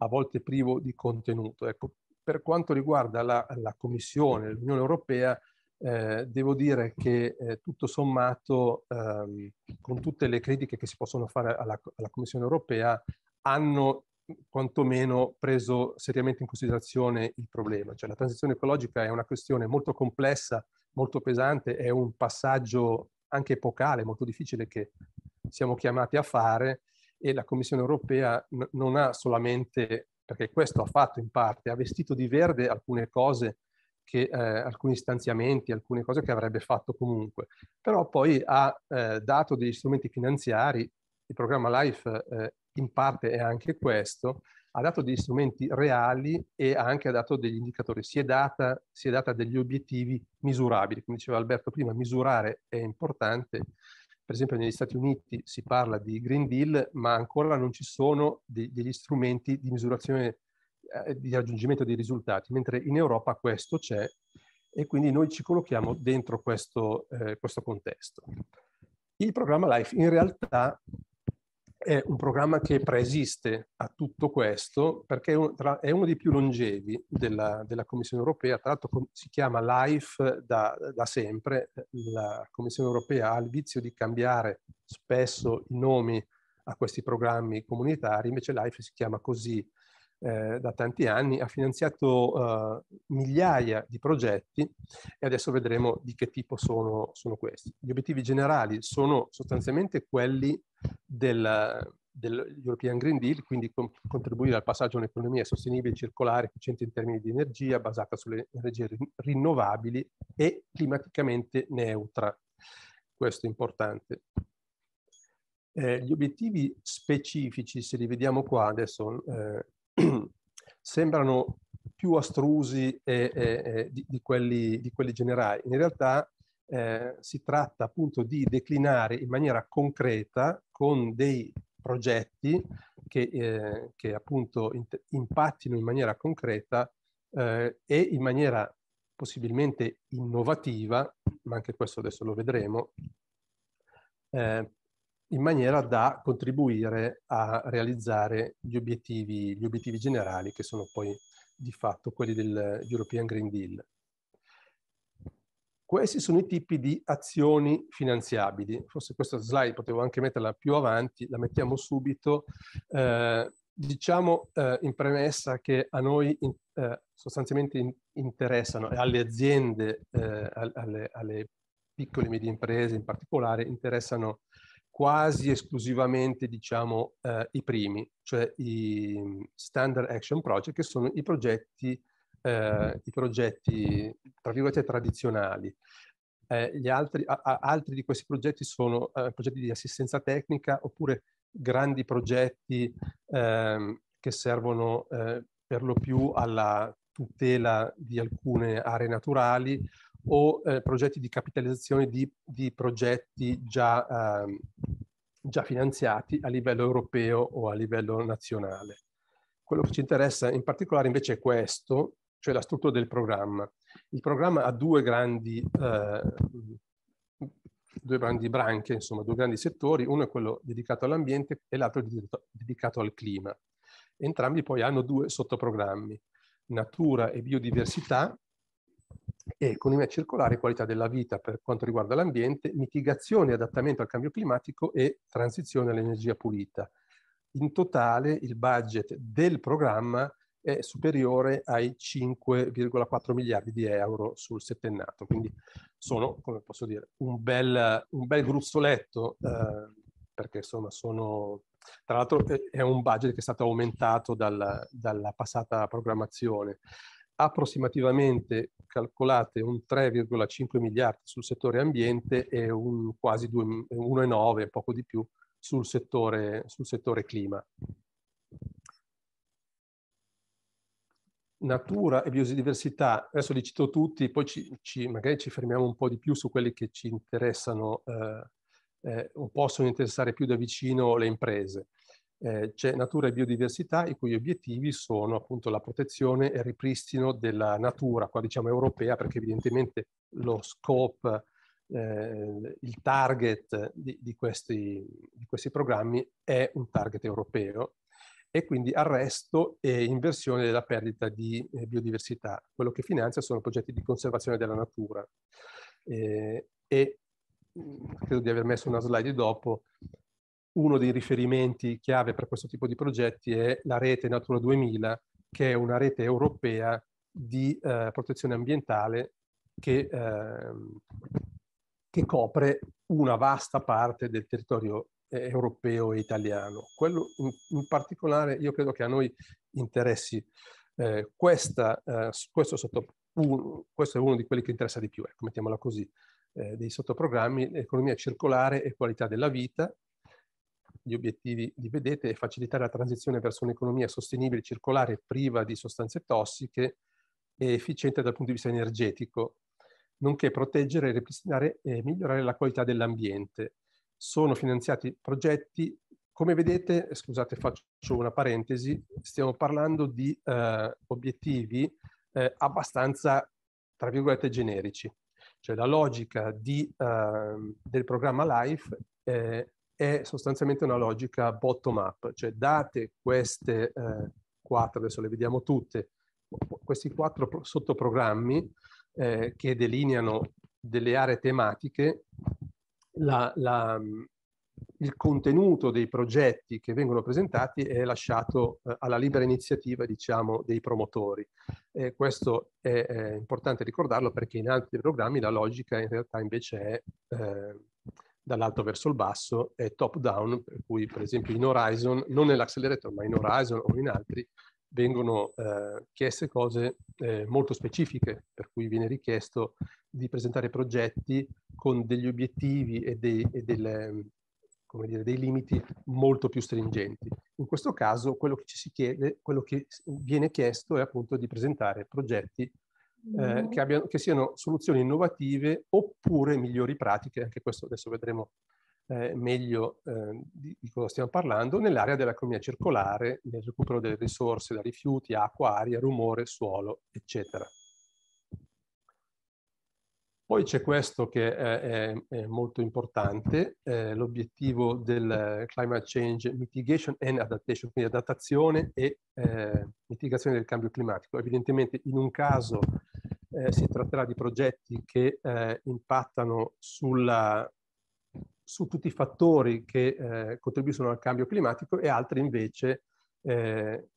a volte privo di contenuto. Ecco, per quanto riguarda la, la Commissione, l'Unione Europea, eh, devo dire che eh, tutto sommato, ehm, con tutte le critiche che si possono fare alla, alla Commissione Europea, hanno quantomeno preso seriamente in considerazione il problema. Cioè la transizione ecologica è una questione molto complessa, molto pesante, è un passaggio anche epocale, molto difficile che siamo chiamati a fare e la Commissione europea n- non ha solamente, perché questo ha fatto in parte, ha vestito di verde alcune cose, che, eh, alcuni stanziamenti, alcune cose che avrebbe fatto comunque, però poi ha eh, dato degli strumenti finanziari, il programma LIFE eh, in parte è anche questo, ha dato degli strumenti reali e ha anche dato degli indicatori, si è data, si è data degli obiettivi misurabili, come diceva Alberto prima, misurare è importante, per esempio negli Stati Uniti si parla di Green Deal, ma ancora non ci sono de- degli strumenti di misurazione eh, di raggiungimento dei risultati, mentre in Europa questo c'è e quindi noi ci collochiamo dentro questo, eh, questo contesto. Il programma LIFE in realtà è un programma che preesiste a tutto questo perché è uno dei più longevi della, della Commissione europea, tra l'altro si chiama LIFE da, da, sempre, la Commissione europea ha il vizio di cambiare spesso i nomi a questi programmi comunitari, invece LIFE si chiama così eh, da tanti anni, ha finanziato eh, migliaia di progetti e adesso vedremo di che tipo sono, sono questi. Gli obiettivi generali sono sostanzialmente quelli del, European Green Deal, quindi contribuire al passaggio a un'economia sostenibile, circolare, efficiente in termini di energia, basata sulle energie rinnovabili e climaticamente neutra. Questo è importante. Eh, gli obiettivi specifici, se li vediamo qua adesso, eh, sembrano più astrusi eh, di, di, quelli, di quelli generali. In realtà eh, si tratta appunto di declinare in maniera concreta con dei progetti che, eh, che appunto impattino in maniera concreta eh, e in maniera possibilmente innovativa, ma anche questo adesso lo vedremo, eh, in maniera da contribuire a realizzare gli obiettivi, gli obiettivi generali che sono poi di fatto quelli dell'European Green Deal. Questi sono i tipi di azioni finanziabili. Forse questa slide potevo anche metterla più avanti, la mettiamo subito. Eh, diciamo eh, in premessa che a noi in, eh, sostanzialmente in, interessano, e alle aziende, eh, alle, alle, piccole e medie imprese in particolare, interessano quasi esclusivamente diciamo, eh, i primi, cioè i standard action project, che sono i progetti eh, mm. i progetti, tra virgolette, tradizionali. Eh, gli altri, a, a, altri di questi progetti sono eh, progetti di assistenza tecnica oppure grandi progetti ehm, che servono eh, per lo più alla tutela di alcune aree naturali o eh, progetti di capitalizzazione di, di progetti già, ehm, già finanziati a livello europeo o a livello nazionale quello che ci interessa in particolare invece è questo, cioè la struttura del programma. Il programma ha due grandi, eh, due grandi branche, insomma, due grandi settori, uno è quello dedicato all'ambiente e l'altro dedicato al clima. Entrambi poi hanno due sottoprogrammi, natura e biodiversità, e economia circolare e qualità della vita per quanto riguarda l'ambiente, mitigazione e adattamento al cambio climatico e transizione all'energia pulita. In totale il budget del programma è superiore ai 5,4 miliardi di euro sul settennato. Quindi sono, come posso dire, un bel, un bel gruzzoletto, eh, perché insomma sono... Tra l'altro è un budget che è stato aumentato dalla, dalla passata programmazione. Approssimativamente calcolate un 3,5 miliardi sul settore ambiente e un quasi 1,9, poco di più, sul settore, sul settore clima. natura e biodiversità, adesso li cito tutti, poi ci, ci, magari ci fermiamo un po' di più su quelli che ci interessano eh, eh, o possono interessare più da vicino le imprese. Eh, c'è natura e biodiversità i cui obiettivi sono appunto la protezione e il ripristino della natura, qua diciamo europea perché evidentemente lo scope, eh, il target di, di, questi, di questi programmi è un target europeo e quindi arresto e inversione della perdita di eh, biodiversità. Quello che finanzia sono progetti di conservazione della natura. Eh, e mm, credo di aver messo una slide dopo, uno dei riferimenti chiave per questo tipo di progetti è la rete Natura 2000, che è una rete europea di eh, protezione ambientale che, ehm, che copre una vasta parte del territorio eh, europeo e italiano. Quello in, in, particolare, io credo che a noi interessi eh, questa, eh, questo, un, questo, è uno di quelli che interessa di più, ecco, mettiamola così, eh, dei sottoprogrammi, economia circolare e qualità della vita, gli obiettivi li vedete, facilitare la transizione verso un'economia sostenibile, circolare, priva di sostanze tossiche e efficiente dal punto di vista energetico, nonché proteggere, ripristinare e migliorare la qualità dell'ambiente sono finanziati progetti, come vedete, eh, scusate faccio una parentesi, stiamo parlando di eh, obiettivi eh, abbastanza, tra virgolette, generici. Cioè la logica di, eh, del programma LIFE eh, è sostanzialmente una logica bottom-up, cioè date queste eh, quattro, adesso le vediamo tutte, questi quattro sottoprogrammi che delineano delle aree tematiche, la, la, mm, il contenuto dei progetti che vengono presentati è lasciato eh, alla libera iniziativa diciamo, dei promotori. E questo è, è, importante ricordarlo perché in altri programmi la logica in realtà invece è eh, dall'alto verso il basso, è top down, per cui per esempio in Horizon, non nell'accelerator ma in Horizon o in altri, vengono eh, chieste cose eh, molto specifiche, per cui viene richiesto di presentare progetti con degli obiettivi e, dei, e delle, dire, dei, limiti molto più stringenti. In questo caso quello che, ci si chiede, quello che viene chiesto è appunto di presentare progetti eh, mm-hmm. che, abbiano, che siano soluzioni innovative oppure migliori pratiche, anche questo adesso vedremo eh, meglio eh, di, di, cosa stiamo parlando, nell'area dell'economia circolare, nel recupero delle risorse da rifiuti, acqua, aria, rumore, suolo, eccetera. Poi c'è questo che è, è, molto importante, eh, l'obiettivo del Climate Change Mitigation and Adaptation, quindi adattazione e eh, mitigazione del cambio climatico. Evidentemente in un caso eh, si tratterà di progetti che eh, impattano sulla su tutti i fattori che eh, contribuiscono al cambio climatico e altri invece eh,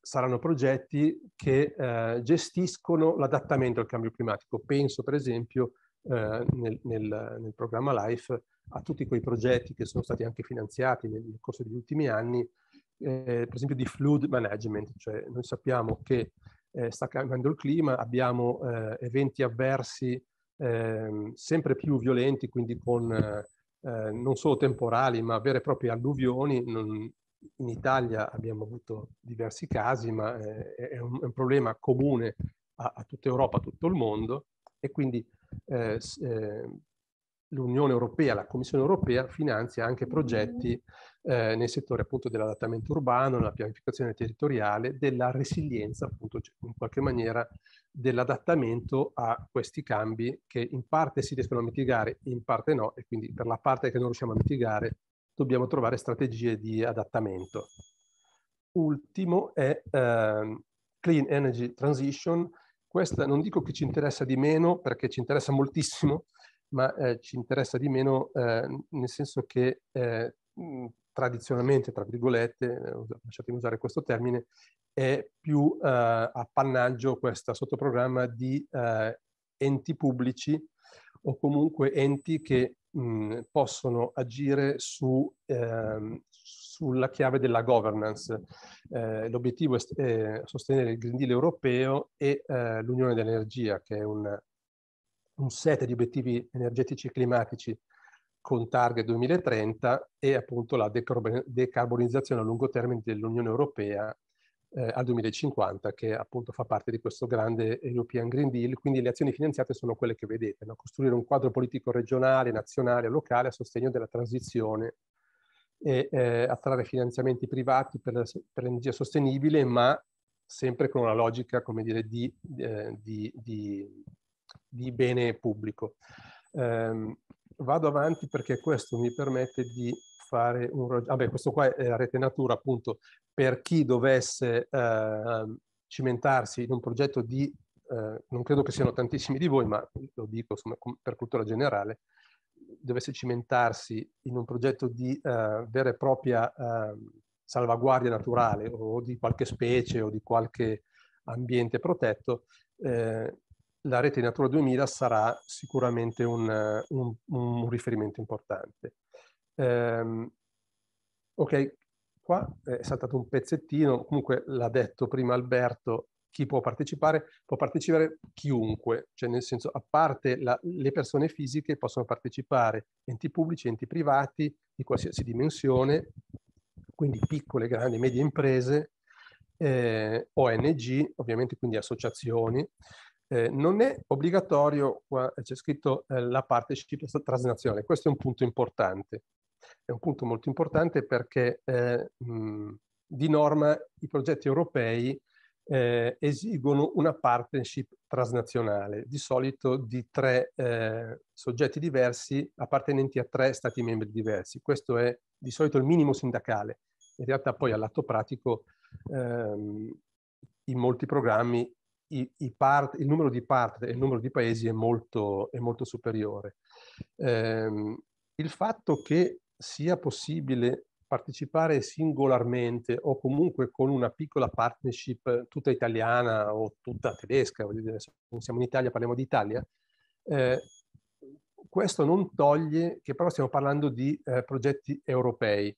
saranno progetti che eh, gestiscono l'adattamento al cambio climatico. Penso per esempio eh, nel, nel, nel, programma LIFE a tutti quei progetti che sono stati anche finanziati nel, nel corso degli ultimi anni, eh, per esempio di flood management, cioè noi sappiamo che eh, sta cambiando il clima, abbiamo eventi avversi ehm, sempre più violenti, quindi con eh, non solo temporali, ma vere e proprie alluvioni. Non, in Italia abbiamo avuto diversi casi, ma eh, è, un, è, un, problema comune a, a, tutta Europa, a tutto il mondo, e quindi eh, eh l'Unione Europea, la Commissione Europea finanzia anche mm-hmm. progetti eh, nel settore appunto dell'adattamento urbano, nella pianificazione territoriale, della resilienza appunto cioè, in qualche maniera dell'adattamento a questi cambi che in parte si riescono a mitigare, in parte no, e quindi per la parte che non riusciamo a mitigare dobbiamo trovare strategie di adattamento. Ultimo è eh, Clean Energy Transition. Questa non dico che ci interessa di meno perché ci interessa moltissimo, ma eh, ci interessa di meno eh, nel senso che eh, tradizionalmente, tra virgolette, eh, lasciatemi usare questo termine, è più eh, appannaggio questo sottoprogramma di eh, enti pubblici o comunque enti che mh, mm, possono agire su, eh, sulla chiave della governance. Eh, l'obiettivo è, è, sostenere il Green Deal europeo e eh, l'Unione dell'Energia, che è un, un set di obiettivi energetici e climatici con target 2030 e appunto la decarbonizzazione a lungo termine dell'Unione Europea eh, al 2050 che appunto fa parte di questo grande European Green Deal. Quindi le azioni finanziate sono quelle che vedete, no? costruire un quadro politico regionale, nazionale, locale a sostegno della transizione e eh, attrarre finanziamenti privati per, per, l'energia sostenibile, ma sempre con una logica, come dire, di, eh, di, di, di bene pubblico. Um, vado avanti perché questo mi permette di fare un ragionamento. Vabbè, questo qua è la rete natura, appunto, per chi dovesse eh, cimentarsi in un progetto di, eh, non credo che siano tantissimi di voi, ma lo dico insomma, per cultura generale, dovesse cimentarsi in un progetto di eh, vera e propria ehm, salvaguardia naturale o di qualche specie o di qualche ambiente protetto, eh, la rete Natura 2000 sarà sicuramente un, un, un riferimento importante. Um, ok, qua è saltato un pezzettino, comunque l'ha detto prima Alberto, chi può partecipare? Può partecipare chiunque, cioè nel senso a parte la, le persone fisiche possono partecipare enti pubblici, enti privati di qualsiasi dimensione, quindi piccole, grandi, medie imprese, eh, ONG, ovviamente quindi associazioni, eh, non è obbligatorio, qua eh, c'è scritto eh, la partnership transnazionale, questo è un punto importante, è un punto molto importante perché eh, mh, di norma i progetti europei eh, esigono una partnership transnazionale, di solito di tre eh, soggetti diversi appartenenti a tre stati membri diversi, questo è di solito il minimo sindacale, in realtà poi all'atto pratico ehm, in molti programmi i, i part, il numero di partner e il numero di paesi è molto, è molto superiore. Eh, il fatto che sia possibile partecipare singolarmente o comunque con una piccola partnership tutta italiana o tutta tedesca, dire, siamo in Italia, parliamo di Italia, eh, questo non toglie che però stiamo parlando di eh, progetti europei,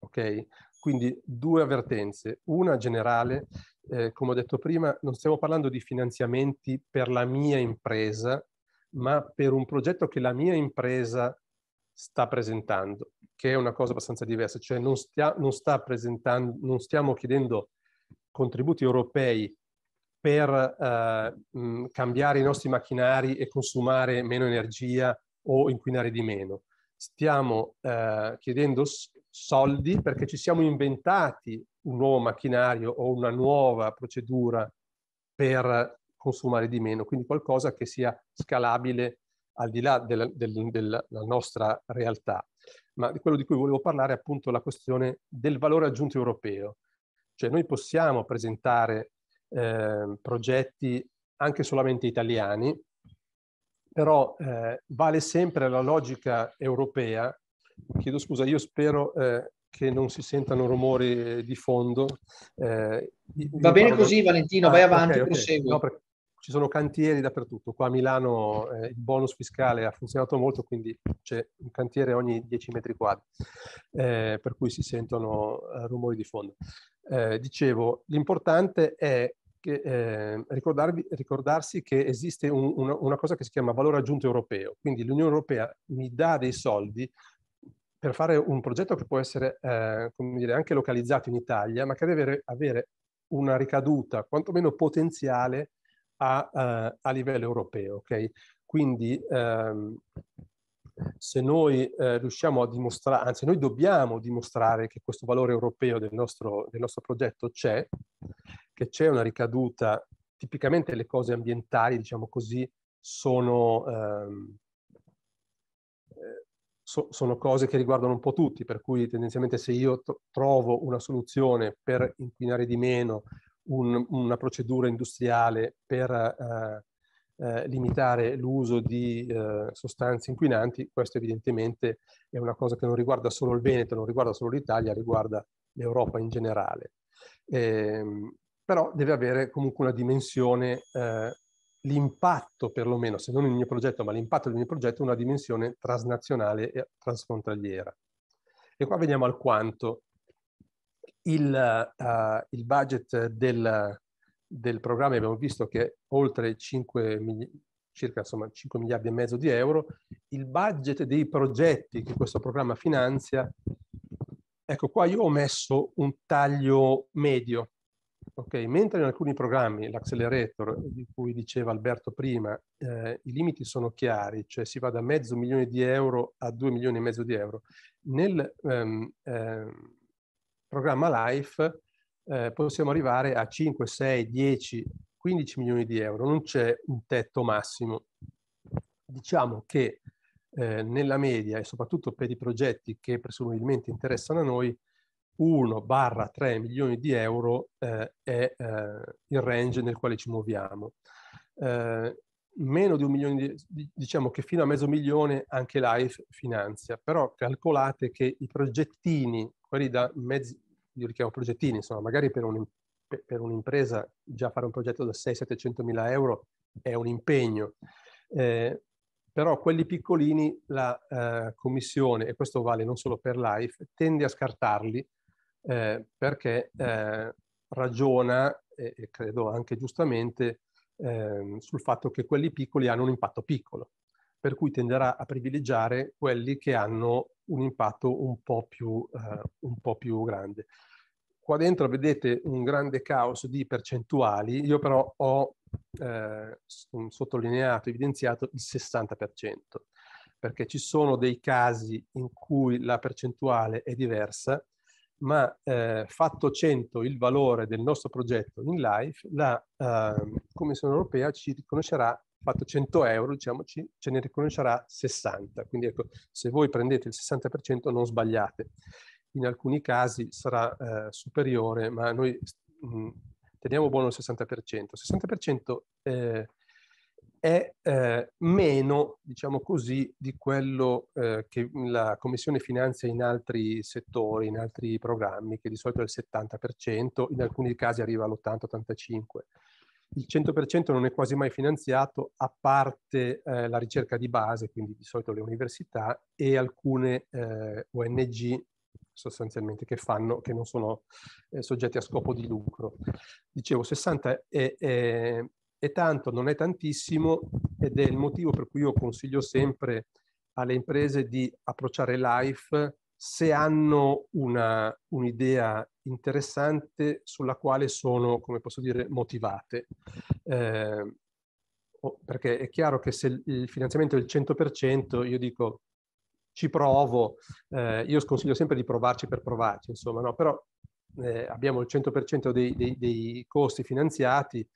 ok? Quindi due avvertenze, una generale eh, come ho detto prima, non stiamo parlando di finanziamenti per la mia impresa, ma per un progetto che la mia impresa sta presentando, che è una cosa abbastanza diversa, cioè non, stia, non, non stiamo chiedendo contributi europei per eh, mh, mm, cambiare i nostri macchinari e consumare meno energia o inquinare di meno. Stiamo eh, chiedendo soldi perché ci siamo inventati un nuovo macchinario o una nuova procedura per consumare di meno, quindi qualcosa che sia scalabile al di là della, del, della nostra realtà. Ma di quello di cui volevo parlare è appunto la questione del valore aggiunto europeo. Cioè noi possiamo presentare eh, progetti anche solamente italiani, però eh, vale sempre la logica europea. Chiedo scusa, io spero eh, che non si sentano rumori eh, di fondo. Eh, Va bene parlo... così Valentino, ah, vai avanti, okay, okay. No, perché... ci sono cantieri dappertutto. Qua a Milano eh, il bonus fiscale ha funzionato molto, quindi c'è un cantiere ogni 10 metri quadri, eh, per cui si sentono eh, rumori di fondo. Eh, dicevo, l'importante è che, ricordarsi che esiste un, una, una cosa che si chiama valore aggiunto europeo, quindi l'Unione Europea mi dà dei soldi per fare un progetto che può essere eh, dire, anche localizzato in Italia, ma che deve avere, una ricaduta quantomeno potenziale a, uh, a livello europeo. Okay? Quindi ehm, se noi eh, riusciamo a dimostrare, anzi noi dobbiamo dimostrare che questo valore europeo del nostro, del nostro progetto c'è, che c'è una ricaduta, tipicamente le cose ambientali, diciamo così, sono... Ehm, so, sono cose che riguardano un po' tutti, per cui tendenzialmente se io trovo una soluzione per inquinare di meno, un, una procedura industriale per eh, eh, limitare l'uso di eh, sostanze inquinanti, questo evidentemente è una cosa che non riguarda solo il Veneto, non riguarda solo l'Italia, riguarda l'Europa in generale. Eh, però deve avere comunque una dimensione eh, l'impatto perlomeno, se non il mio progetto, ma l'impatto del mio progetto è una dimensione transnazionale e transfrontaliera. E qua veniamo al quanto. Il, uh, il budget del, del, programma abbiamo visto che è oltre 5 miliardi circa insomma, 5 miliardi e mezzo di euro, il budget dei progetti che questo programma finanzia, ecco qua io ho messo un taglio medio, Okay. Mentre in alcuni programmi, l'accelerator di cui diceva Alberto prima, eh, i limiti sono chiari, cioè si va da mezzo milione di euro a due milioni e mezzo di euro, nel ehm, eh, programma LIFE eh, possiamo arrivare a 5, 6, 10, 15 milioni di euro, non c'è un tetto massimo. Diciamo che eh, nella media e soprattutto per i progetti che presumibilmente interessano a noi, 1-3 milioni di euro eh, è eh, il range nel quale ci muoviamo. Eh, meno di un milione, di, diciamo che fino a mezzo milione anche l'AIF finanzia, però calcolate che i progettini, quelli da mezzo, io li chiamo progettini, insomma, magari per, un, per un'impresa già fare un progetto da 6-700 mila euro è un impegno. Eh, però quelli piccolini la eh, commissione, e questo vale non solo per l'AIF, tende a scartarli eh, perché eh, ragiona, e, e, credo anche giustamente, eh, sul fatto che quelli piccoli hanno un impatto piccolo, per cui tenderà a privilegiare quelli che hanno un impatto un po' più, eh, un po più grande. Qua dentro vedete un grande caos di percentuali, io però ho eh, sottolineato, evidenziato il 60% perché ci sono dei casi in cui la percentuale è diversa ma eh, fatto 100 il valore del nostro progetto in life, la eh, Commissione europea ci riconoscerà, fatto 100 euro, diciamoci, ce ne riconoscerà 60. Quindi ecco, se voi prendete il 60% non sbagliate. In alcuni casi sarà eh, superiore, ma noi mh, teniamo buono il 60%. Il 60% è eh, meno, diciamo così, di quello eh, che la Commissione finanzia in altri settori, in altri programmi, che di solito è il 70%, in alcuni casi arriva all'80-85%. Il 100% non è quasi mai finanziato, a parte eh, la ricerca di base, quindi di solito le università e alcune eh, ONG sostanzialmente che fanno, che non sono eh, soggetti a scopo di lucro. Dicevo, 60 è, è, è tanto, non è tantissimo ed è il motivo per cui io consiglio sempre alle imprese di approcciare life se hanno una, un'idea interessante sulla quale sono, come posso dire, motivate. Eh, perché è chiaro che se il finanziamento è il 100%, io dico ci provo, eh, io sconsiglio sempre di provarci per provarci, insomma, no? però eh, abbiamo il 100% dei, dei, dei costi finanziati,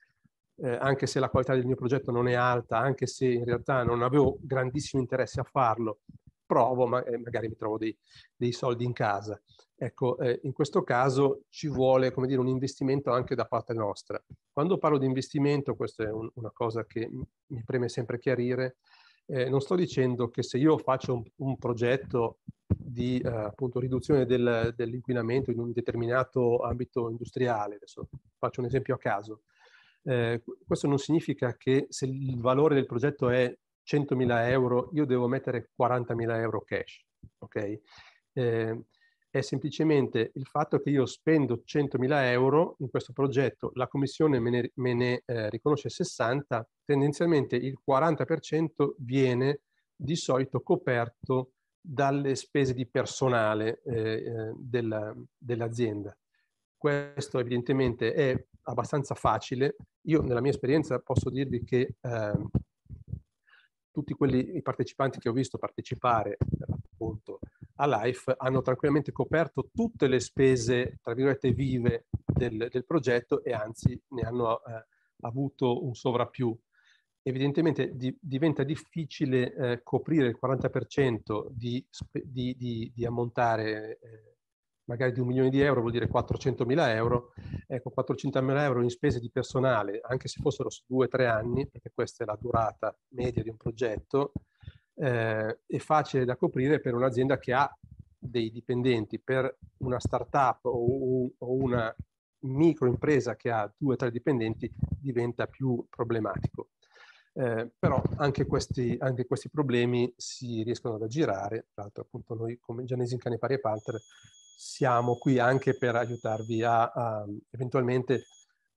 eh, anche se la qualità del mio progetto non è alta, anche se in realtà non avevo grandissimo interesse a farlo, provo, ma eh, magari mi trovo dei, dei, soldi in casa. Ecco, eh, in questo caso ci vuole, come dire, un investimento anche da parte nostra. Quando parlo di investimento, questa è un, una cosa che mi preme sempre chiarire, eh, non sto dicendo che se io faccio un, un progetto di eh, appunto, riduzione del, dell'inquinamento in un determinato ambito industriale, adesso faccio un esempio a caso, eh, questo non significa che se il valore del progetto è 100.000 euro, io devo mettere 40.000 euro cash, ok? Eh, è semplicemente il fatto che io spendo 100.000 euro in questo progetto, la commissione me ne, me ne eh, riconosce 60, tendenzialmente il 40% viene di solito coperto dalle spese di personale eh, eh della, dell'azienda. Questo evidentemente è abbastanza facile. Io nella mia esperienza posso dirvi che eh, tutti quelli, i partecipanti che ho visto partecipare appunto, a Life hanno tranquillamente coperto tutte le spese, tra virgolette, vive del, del progetto e anzi ne hanno eh, avuto un sovrappiù. Evidentemente di, diventa difficile eh, coprire il 40% di, di, di, ammontare eh, magari di un milione di euro vuol dire 400 mila euro, ecco 400 mila euro in spese di personale, anche se fossero su due o tre anni, perché questa è la durata media di un progetto, eh, è facile da coprire per un'azienda che ha dei dipendenti, per una startup o, o una microimpresa che ha due o tre dipendenti diventa più problematico. Eh, però anche questi, anche questi, problemi si riescono ad aggirare, tra l'altro appunto noi come Gianesi in Canepari e Panther siamo qui anche per aiutarvi a, a eventualmente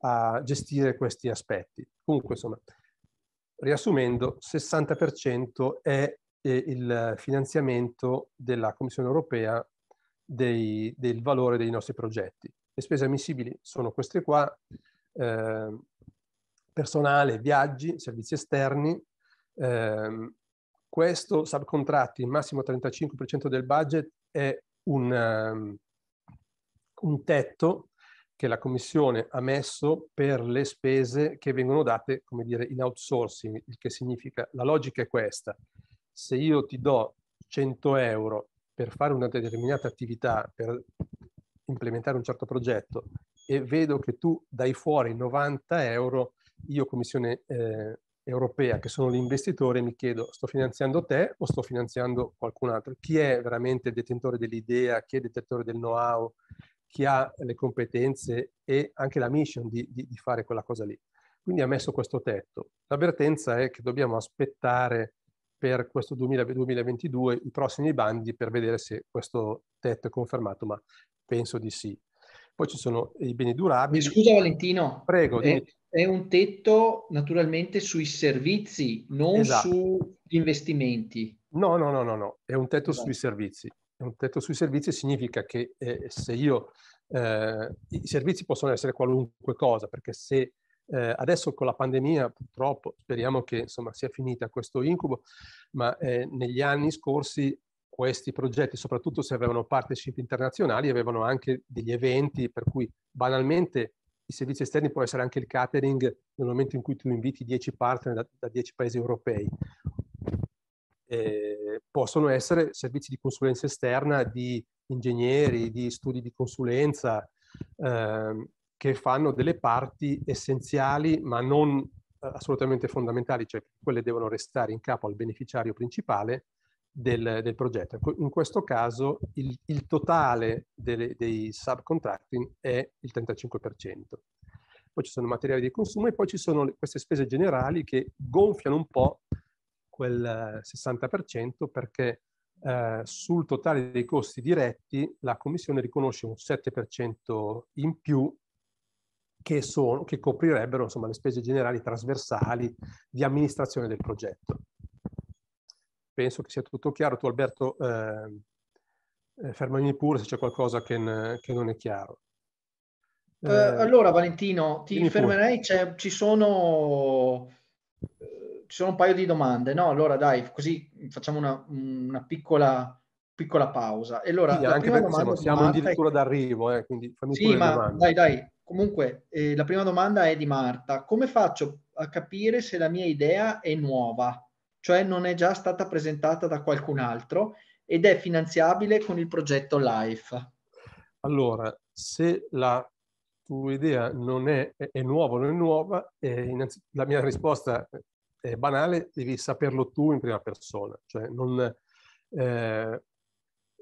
a gestire questi aspetti. Comunque, insomma, riassumendo, 60% è il finanziamento della Commissione europea dei, del valore dei nostri progetti. Le spese ammissibili sono queste qua, eh, personale, viaggi, servizi esterni, eh, questo subcontratti, massimo 35% del budget, è un, ehm, un tetto che la Commissione ha messo per le spese che vengono date, come dire, in outsourcing, il che significa, la logica è questa, se io ti do 100 euro per fare una determinata attività, per implementare un certo progetto e vedo che tu dai fuori 90 euro, io Commissione eh, europea, che sono l'investitore, mi chiedo sto finanziando te o sto finanziando qualcun altro? Chi è veramente il detentore dell'idea, chi è il detentore del know-how, chi ha le competenze e anche la mission di, di, di fare quella cosa lì? Quindi ha messo questo tetto. L'avvertenza è che dobbiamo aspettare per questo 2022 i prossimi bandi per vedere se questo tetto è confermato, ma penso di sì. Poi ci sono i beni durabili. Mi scusa Valentino. Prego. È, è, un tetto naturalmente sui servizi, non esatto. sugli investimenti. No, no, no, no, no, è un tetto esatto. sui servizi. È un tetto sui servizi significa che eh, se io... Eh, I servizi possono essere qualunque cosa, perché se eh, adesso con la pandemia, purtroppo, speriamo che insomma, sia finita questo incubo, ma eh, negli anni scorsi questi progetti, soprattutto se avevano partnership internazionali, avevano anche degli eventi per cui banalmente i servizi esterni può essere anche il catering nel momento in cui tu inviti 10 partner da, 10 paesi europei. Eh, possono essere servizi di consulenza esterna di ingegneri, di studi di consulenza eh, che fanno delle parti essenziali ma non eh, assolutamente fondamentali, cioè quelle devono restare in capo al beneficiario principale del, del progetto. In questo caso il, il totale delle, dei subcontracting è il 35%. Poi ci sono materiali di consumo e poi ci sono queste spese generali che gonfiano un po' quel 60% eh, perché eh, sul totale dei costi diretti la Commissione riconosce un 7% in più che, sono, che coprirebbero insomma, le spese generali trasversali di amministrazione del progetto penso che sia tutto chiaro. Tu Alberto, ehm, eh, fermami pure se c'è qualcosa che, n- che non è chiaro. Eh, eh allora Valentino, ti fermerei, ci sono, eh, ci sono, un paio di domande, no? Allora dai, così facciamo una, una piccola, piccola, pausa. Allora, sì, anche perché siamo, siamo addirittura è... d'arrivo, eh, quindi fammi sì, ma, Dai, dai, comunque eh, la prima domanda è di Marta. Come faccio a capire se la mia idea è nuova? cioè non è già stata presentata da qualcun altro ed è finanziabile con il progetto LIFE. Allora, se la tua idea non è, è nuova o non è nuova, è innanzi, la mia risposta è banale, devi saperlo tu in prima persona. Cioè non, eh,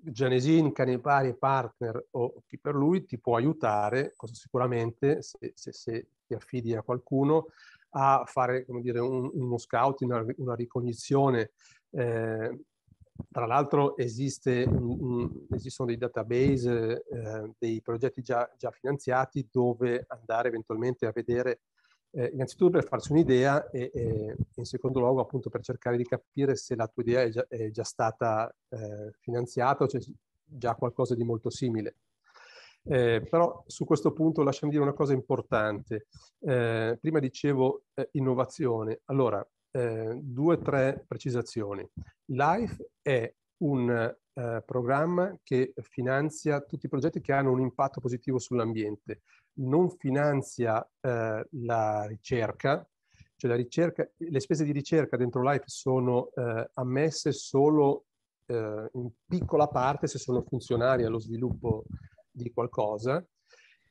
Gianesin, Canipari, partner o chi per lui ti può aiutare, cosa sicuramente se, se, se, ti affidi a qualcuno, a fare dire, un, uno scouting, una, una ricognizione. Eh, tra l'altro esiste, um, esistono dei database, eh, dei progetti già, già, finanziati dove andare eventualmente a vedere, eh, innanzitutto per farsi un'idea e, e, in secondo luogo appunto per cercare di capire se la tua idea è già, è già stata eh, finanziata o c'è già qualcosa di molto simile. Eh, però su questo punto lasciami dire una cosa importante. Eh, prima dicevo eh, innovazione. Allora, eh, due o tre precisazioni. LIFE è un eh, programma che finanzia tutti i progetti che hanno un impatto positivo sull'ambiente. Non finanzia eh, la ricerca, cioè la ricerca, le spese di ricerca dentro LIFE sono ammesse solo in piccola parte se sono funzionali allo sviluppo di qualcosa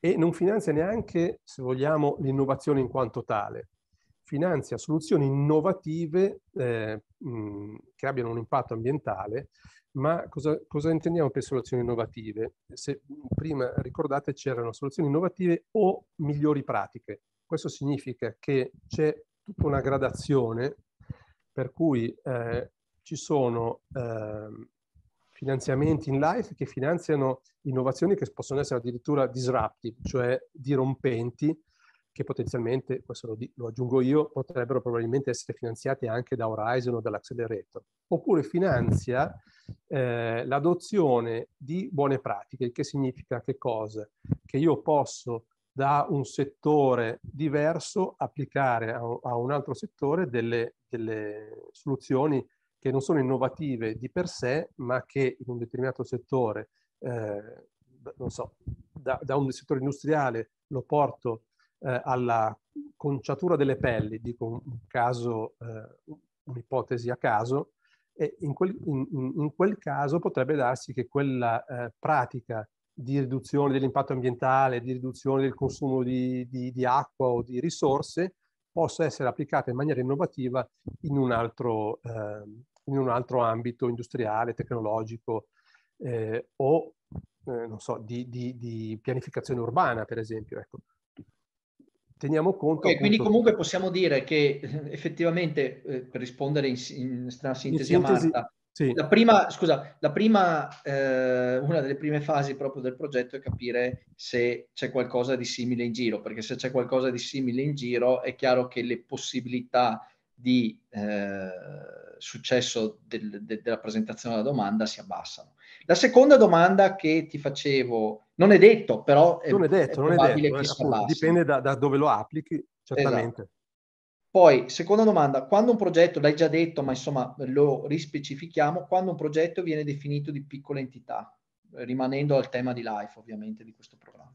e non finanzia neanche, se vogliamo, l'innovazione in quanto tale. Finanzia soluzioni innovative eh, mh, che abbiano un impatto ambientale, ma cosa, cosa intendiamo per soluzioni innovative? Se prima ricordate c'erano soluzioni innovative o migliori pratiche. Questo significa che c'è tutta una gradazione per cui eh, ci sono eh, finanziamenti in life che finanziano innovazioni che possono essere addirittura disruptive, cioè dirompenti, che potenzialmente, questo lo, lo, aggiungo io, potrebbero probabilmente essere finanziate anche da Horizon o dall'Accelerator. Oppure finanzia eh, l'adozione di buone pratiche, che significa che cosa? Che io posso da un settore diverso applicare a, a un altro settore delle, delle soluzioni che non sono innovative di per sé, ma che in un determinato settore, eh, non so, da, da, un settore industriale lo porto eh, alla conciatura delle pelli, dico un caso, eh, un'ipotesi a caso, e in quel, in, in quel, caso potrebbe darsi che quella eh, pratica di riduzione dell'impatto ambientale, di riduzione del consumo di, di, di acqua o di risorse, possa essere applicata in maniera innovativa in un altro, eh, in un altro ambito industriale, tecnologico eh, o eh, so, di, di, di, pianificazione urbana, per esempio. Ecco. Teniamo conto. Okay, quindi comunque possiamo dire che eh, effettivamente, eh, per rispondere in, in strana sintesi, in sintesi a Marta, sì. la prima, scusa, la prima, eh, una delle prime fasi proprio del progetto è capire se c'è qualcosa di simile in giro, perché se c'è qualcosa di simile in giro è chiaro che le possibilità di eh, successo del, de, della presentazione della domanda si abbassano. La seconda domanda che ti facevo, non è detto, però è, non è detto, è non è detto, eh, appunto, dipende da, da, dove lo applichi, certamente. Esatto. Poi, seconda domanda, quando un progetto, l'hai già detto, ma insomma lo rispecifichiamo, quando un progetto viene definito di piccola entità, rimanendo al tema di life ovviamente di questo programma.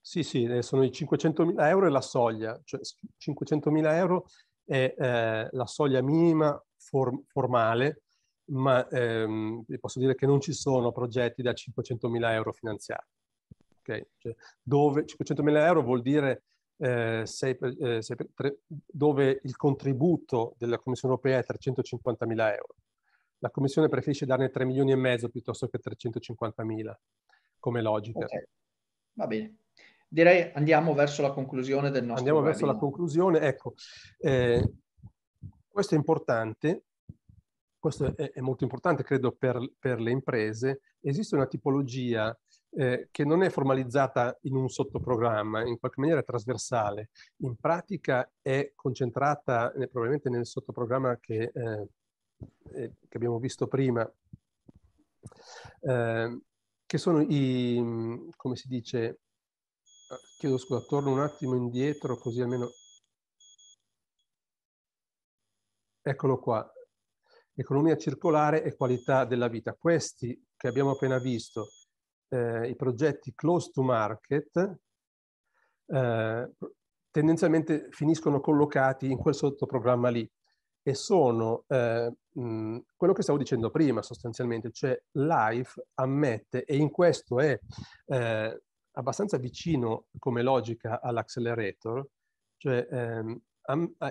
Sì, sì, eh, sono i 500.000 euro e la soglia, cioè 500.000 euro è eh, la soglia minima form- formale, ma ehm, posso dire che non ci sono progetti da 500.000 euro finanziati. Okay? Cioè, dove 500.000 euro vuol dire eh, sei, eh, sei tre, dove il contributo della Commissione europea è 350.000 euro. La Commissione preferisce darne 3 milioni e mezzo piuttosto che 350.000 come logica. Okay. Va bene direi andiamo verso la conclusione del nostro Andiamo verso la conclusione, ecco, eh, questo è importante, questo è, è molto importante credo per, per, le imprese, esiste una tipologia eh, che non è formalizzata in un sottoprogramma, in qualche maniera è trasversale, in pratica è concentrata eh, probabilmente nel sottoprogramma che, eh, eh, che abbiamo visto prima, eh, che sono i, come si dice, chiedo scusa, torno un attimo indietro così almeno... Eccolo qua, economia circolare e qualità della vita. Questi che abbiamo appena visto, eh, i progetti close to market, eh, tendenzialmente finiscono collocati in quel sottoprogramma lì e sono eh, mh, quello che stavo dicendo prima sostanzialmente, cioè Life ammette, e in questo è eh, abbastanza vicino come logica all'accelerator, cioè ehm,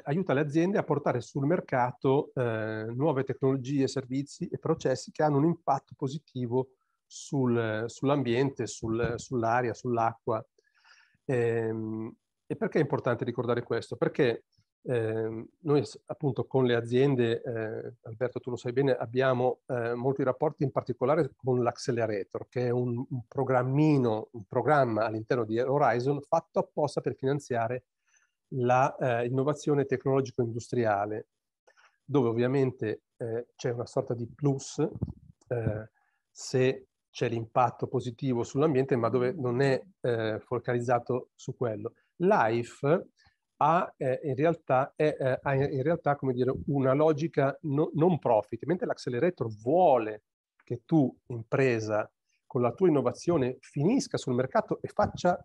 aiuta le aziende a portare sul mercato eh, nuove tecnologie, servizi e processi che hanno un impatto positivo sul, sull'ambiente, sul, sull'aria, sull'acqua. E, ehm, e perché è importante ricordare questo? Perché eh, noi appunto con le aziende, eh, Alberto tu lo sai bene, abbiamo eh, molti rapporti in particolare con l'Accelerator, che è un, un programmino, un programma all'interno di Horizon fatto apposta per finanziare l'innovazione eh, tecnologico-industriale, dove ovviamente eh, c'è una sorta di plus eh, se c'è l'impatto positivo sull'ambiente, ma dove non è focalizzato su quello. Life ha, eh, in realtà, è, eh, ha in realtà come dire, una logica no, non profit, mentre l'accelerator vuole che tu, impresa, con la tua innovazione finisca sul mercato e faccia,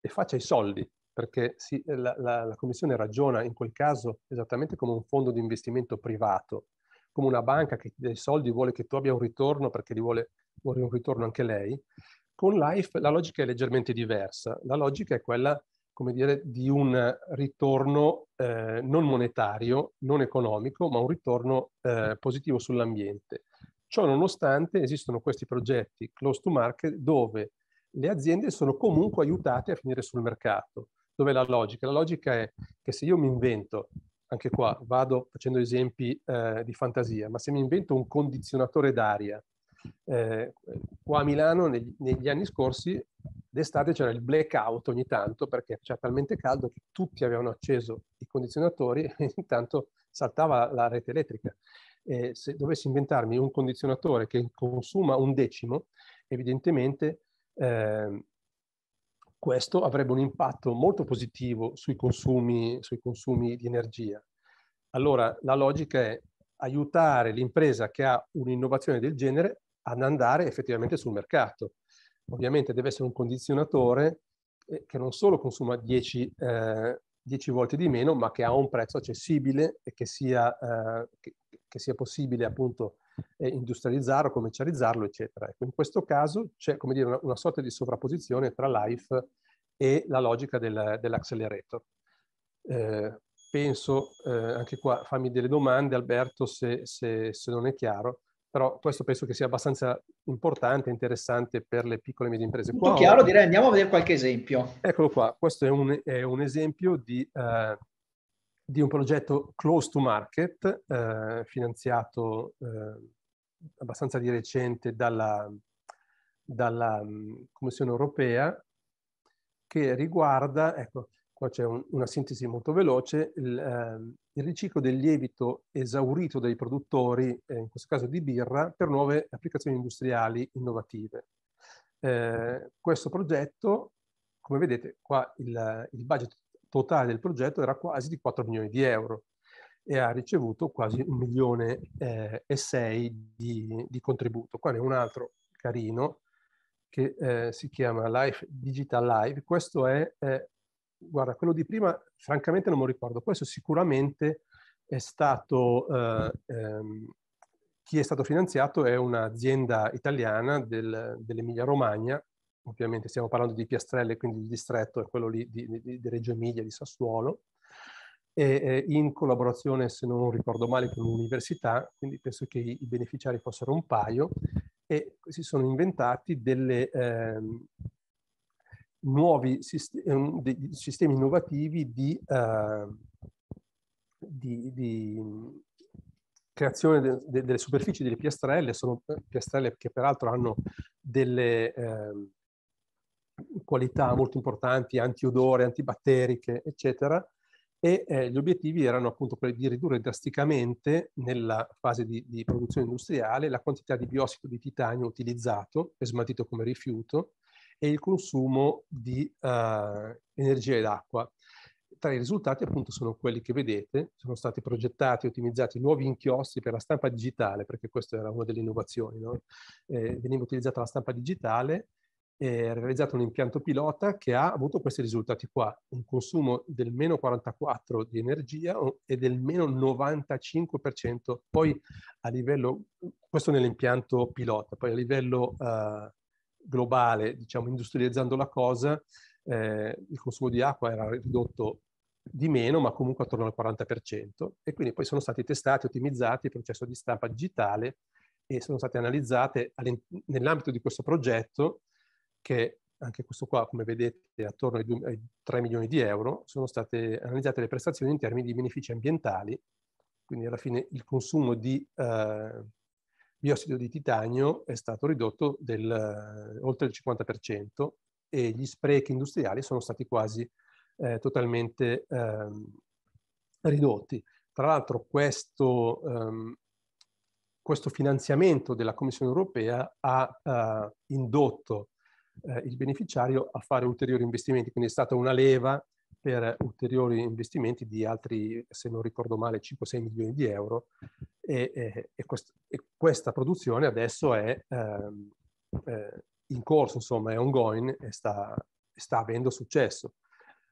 e faccia i soldi, perché si, eh, la, la, la Commissione ragiona in quel caso esattamente come un fondo di investimento privato, come una banca che dei soldi vuole che tu abbia un ritorno perché li vuole, vuole un ritorno anche lei. Con Life la logica è leggermente diversa, la logica è quella come dire, di un ritorno eh, non monetario, non economico, ma un ritorno eh, positivo sull'ambiente. Ciò nonostante esistono questi progetti close to market dove le aziende sono comunque aiutate a finire sul mercato. Dov'è la logica? La logica è che se io mi invento, anche qua vado facendo esempi eh, di fantasia, ma se mi invento un condizionatore d'aria eh, qua a Milano negli, negli anni scorsi d'estate c'era il blackout ogni tanto perché c'era talmente caldo che tutti avevano acceso i condizionatori e intanto saltava la rete elettrica. E se dovessi inventarmi un condizionatore che consuma un decimo, evidentemente eh, questo avrebbe un impatto molto positivo sui consumi, sui consumi di energia. Allora la logica è aiutare l'impresa che ha un'innovazione del genere ad andare effettivamente sul mercato. Ovviamente deve essere un condizionatore eh, che non solo consuma 10, eh, volte di meno, ma che ha un prezzo accessibile e che sia, eh, che, che sia possibile appunto eh, industrializzarlo, commercializzarlo, eccetera. Ecco, in questo caso c'è come dire, una, una, sorta di sovrapposizione tra life e la logica del, dell'accelerator. Eh, penso, eh, anche qua, fammi delle domande Alberto se, se, se non è chiaro, però questo penso che sia abbastanza importante e interessante per le piccole e medie imprese. Tutto qua, chiaro, direi andiamo a vedere qualche esempio. Eccolo qua, questo è un, è un esempio di, eh, di, un progetto close to market, eh, finanziato eh, abbastanza di recente dalla, dalla um, Commissione europea, che riguarda, ecco, qua c'è un, una sintesi molto veloce, il, eh, il, riciclo del lievito esaurito dai produttori, eh, in questo caso di birra, per nuove applicazioni industriali innovative. Eh, questo progetto, come vedete, qua il, il budget totale del progetto era quasi di 4 milioni di euro e ha ricevuto quasi un milione eh, e sei di, di, contributo. Qua ne è un altro carino che eh, si chiama Life Digital Live. Questo è eh, guarda, quello di prima francamente non me lo ricordo, questo sicuramente è stato, eh, ehm, chi è stato finanziato è un'azienda italiana del, dell'Emilia Romagna, ovviamente stiamo parlando di Piastrelle, quindi il distretto è quello lì di, di, di Reggio Emilia, di Sassuolo, e, eh, in collaborazione, se non ricordo male, con l'università, quindi penso che i, i beneficiari fossero un paio, e si sono inventati delle, eh, nuovi sistemi, eh, sistemi innovativi di, eh, di, di creazione de, de, delle superfici delle piastrelle, sono eh, piastrelle che peraltro hanno delle eh, qualità molto importanti, antiodore, antibatteriche, eccetera, e eh, gli obiettivi erano appunto quelli di ridurre drasticamente nella fase di, di produzione industriale la quantità di biossido di titanio utilizzato e smaltito come rifiuto, e il consumo di eh, energia ed acqua. Tra i risultati appunto sono quelli che vedete, sono stati progettati e ottimizzati nuovi inchiostri per la stampa digitale, perché questa era una delle innovazioni, no? eh, veniva utilizzata la stampa digitale, è realizzato un impianto pilota che ha avuto questi risultati qua, un consumo del meno 44 di energia e del meno 95%, poi a livello, questo nell'impianto pilota, poi a livello eh, globale, diciamo industrializzando la cosa, eh, il consumo di acqua era ridotto di meno, ma comunque attorno al 40%, e quindi poi sono stati testati, ottimizzati il processo di stampa digitale e sono state analizzate nell'ambito di questo progetto, che anche questo qua, come vedete, è attorno ai, 2, ai 3 milioni di euro, sono state analizzate le prestazioni in termini di benefici ambientali, quindi alla fine il consumo di eh, biossido di titanio è stato ridotto del, eh, oltre il 50% e gli sprechi industriali sono stati quasi eh, totalmente ehm, ridotti. Tra l'altro questo, ehm, questo, finanziamento della Commissione europea ha eh, indotto eh, il beneficiario a fare ulteriori investimenti, quindi è stata una leva per ulteriori investimenti di altri, se non ricordo male, 5-6 milioni di euro e, e, eh, e, quest, e questa produzione adesso è ehm, eh, in corso, insomma, è ongoing e sta, sta avendo successo.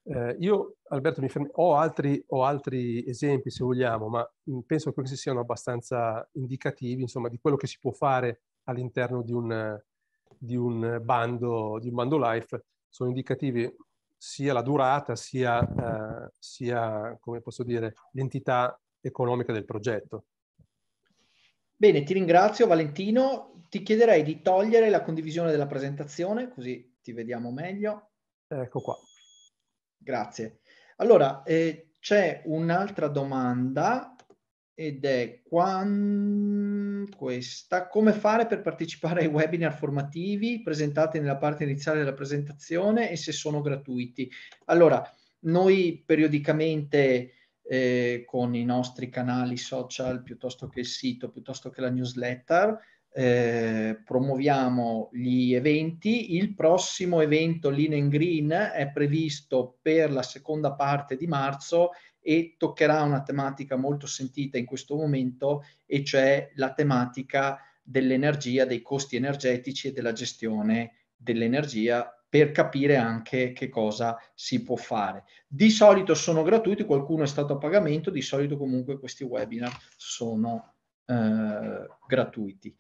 Eh, io, Alberto, mi fermo, ho altri, ho altri esempi se vogliamo, ma penso che questi siano abbastanza indicativi, insomma, di quello che si può fare all'interno di un, di un bando, di un bando life. Sono indicativi sia la durata sia, eh, sia come posso dire, l'entità economica del progetto. Bene, ti ringrazio Valentino. Ti chiederei di togliere la condivisione della presentazione, così ti vediamo meglio. Ecco qua. Grazie. Allora, eh, c'è un'altra domanda ed è quando questa, come fare per partecipare ai webinar formativi presentati nella parte iniziale della presentazione e se sono gratuiti. Allora, noi periodicamente eh, con i nostri canali social, piuttosto che il sito, piuttosto che la newsletter, eh, promuoviamo gli eventi. Il prossimo evento Lean Green è previsto per la seconda parte di marzo e toccherà una tematica molto sentita in questo momento, e cioè la tematica dell'energia, dei costi energetici e della gestione dell'energia per capire anche che cosa si può fare. Di solito sono gratuiti, qualcuno è stato a pagamento, di solito comunque questi webinar sono eh, gratuiti.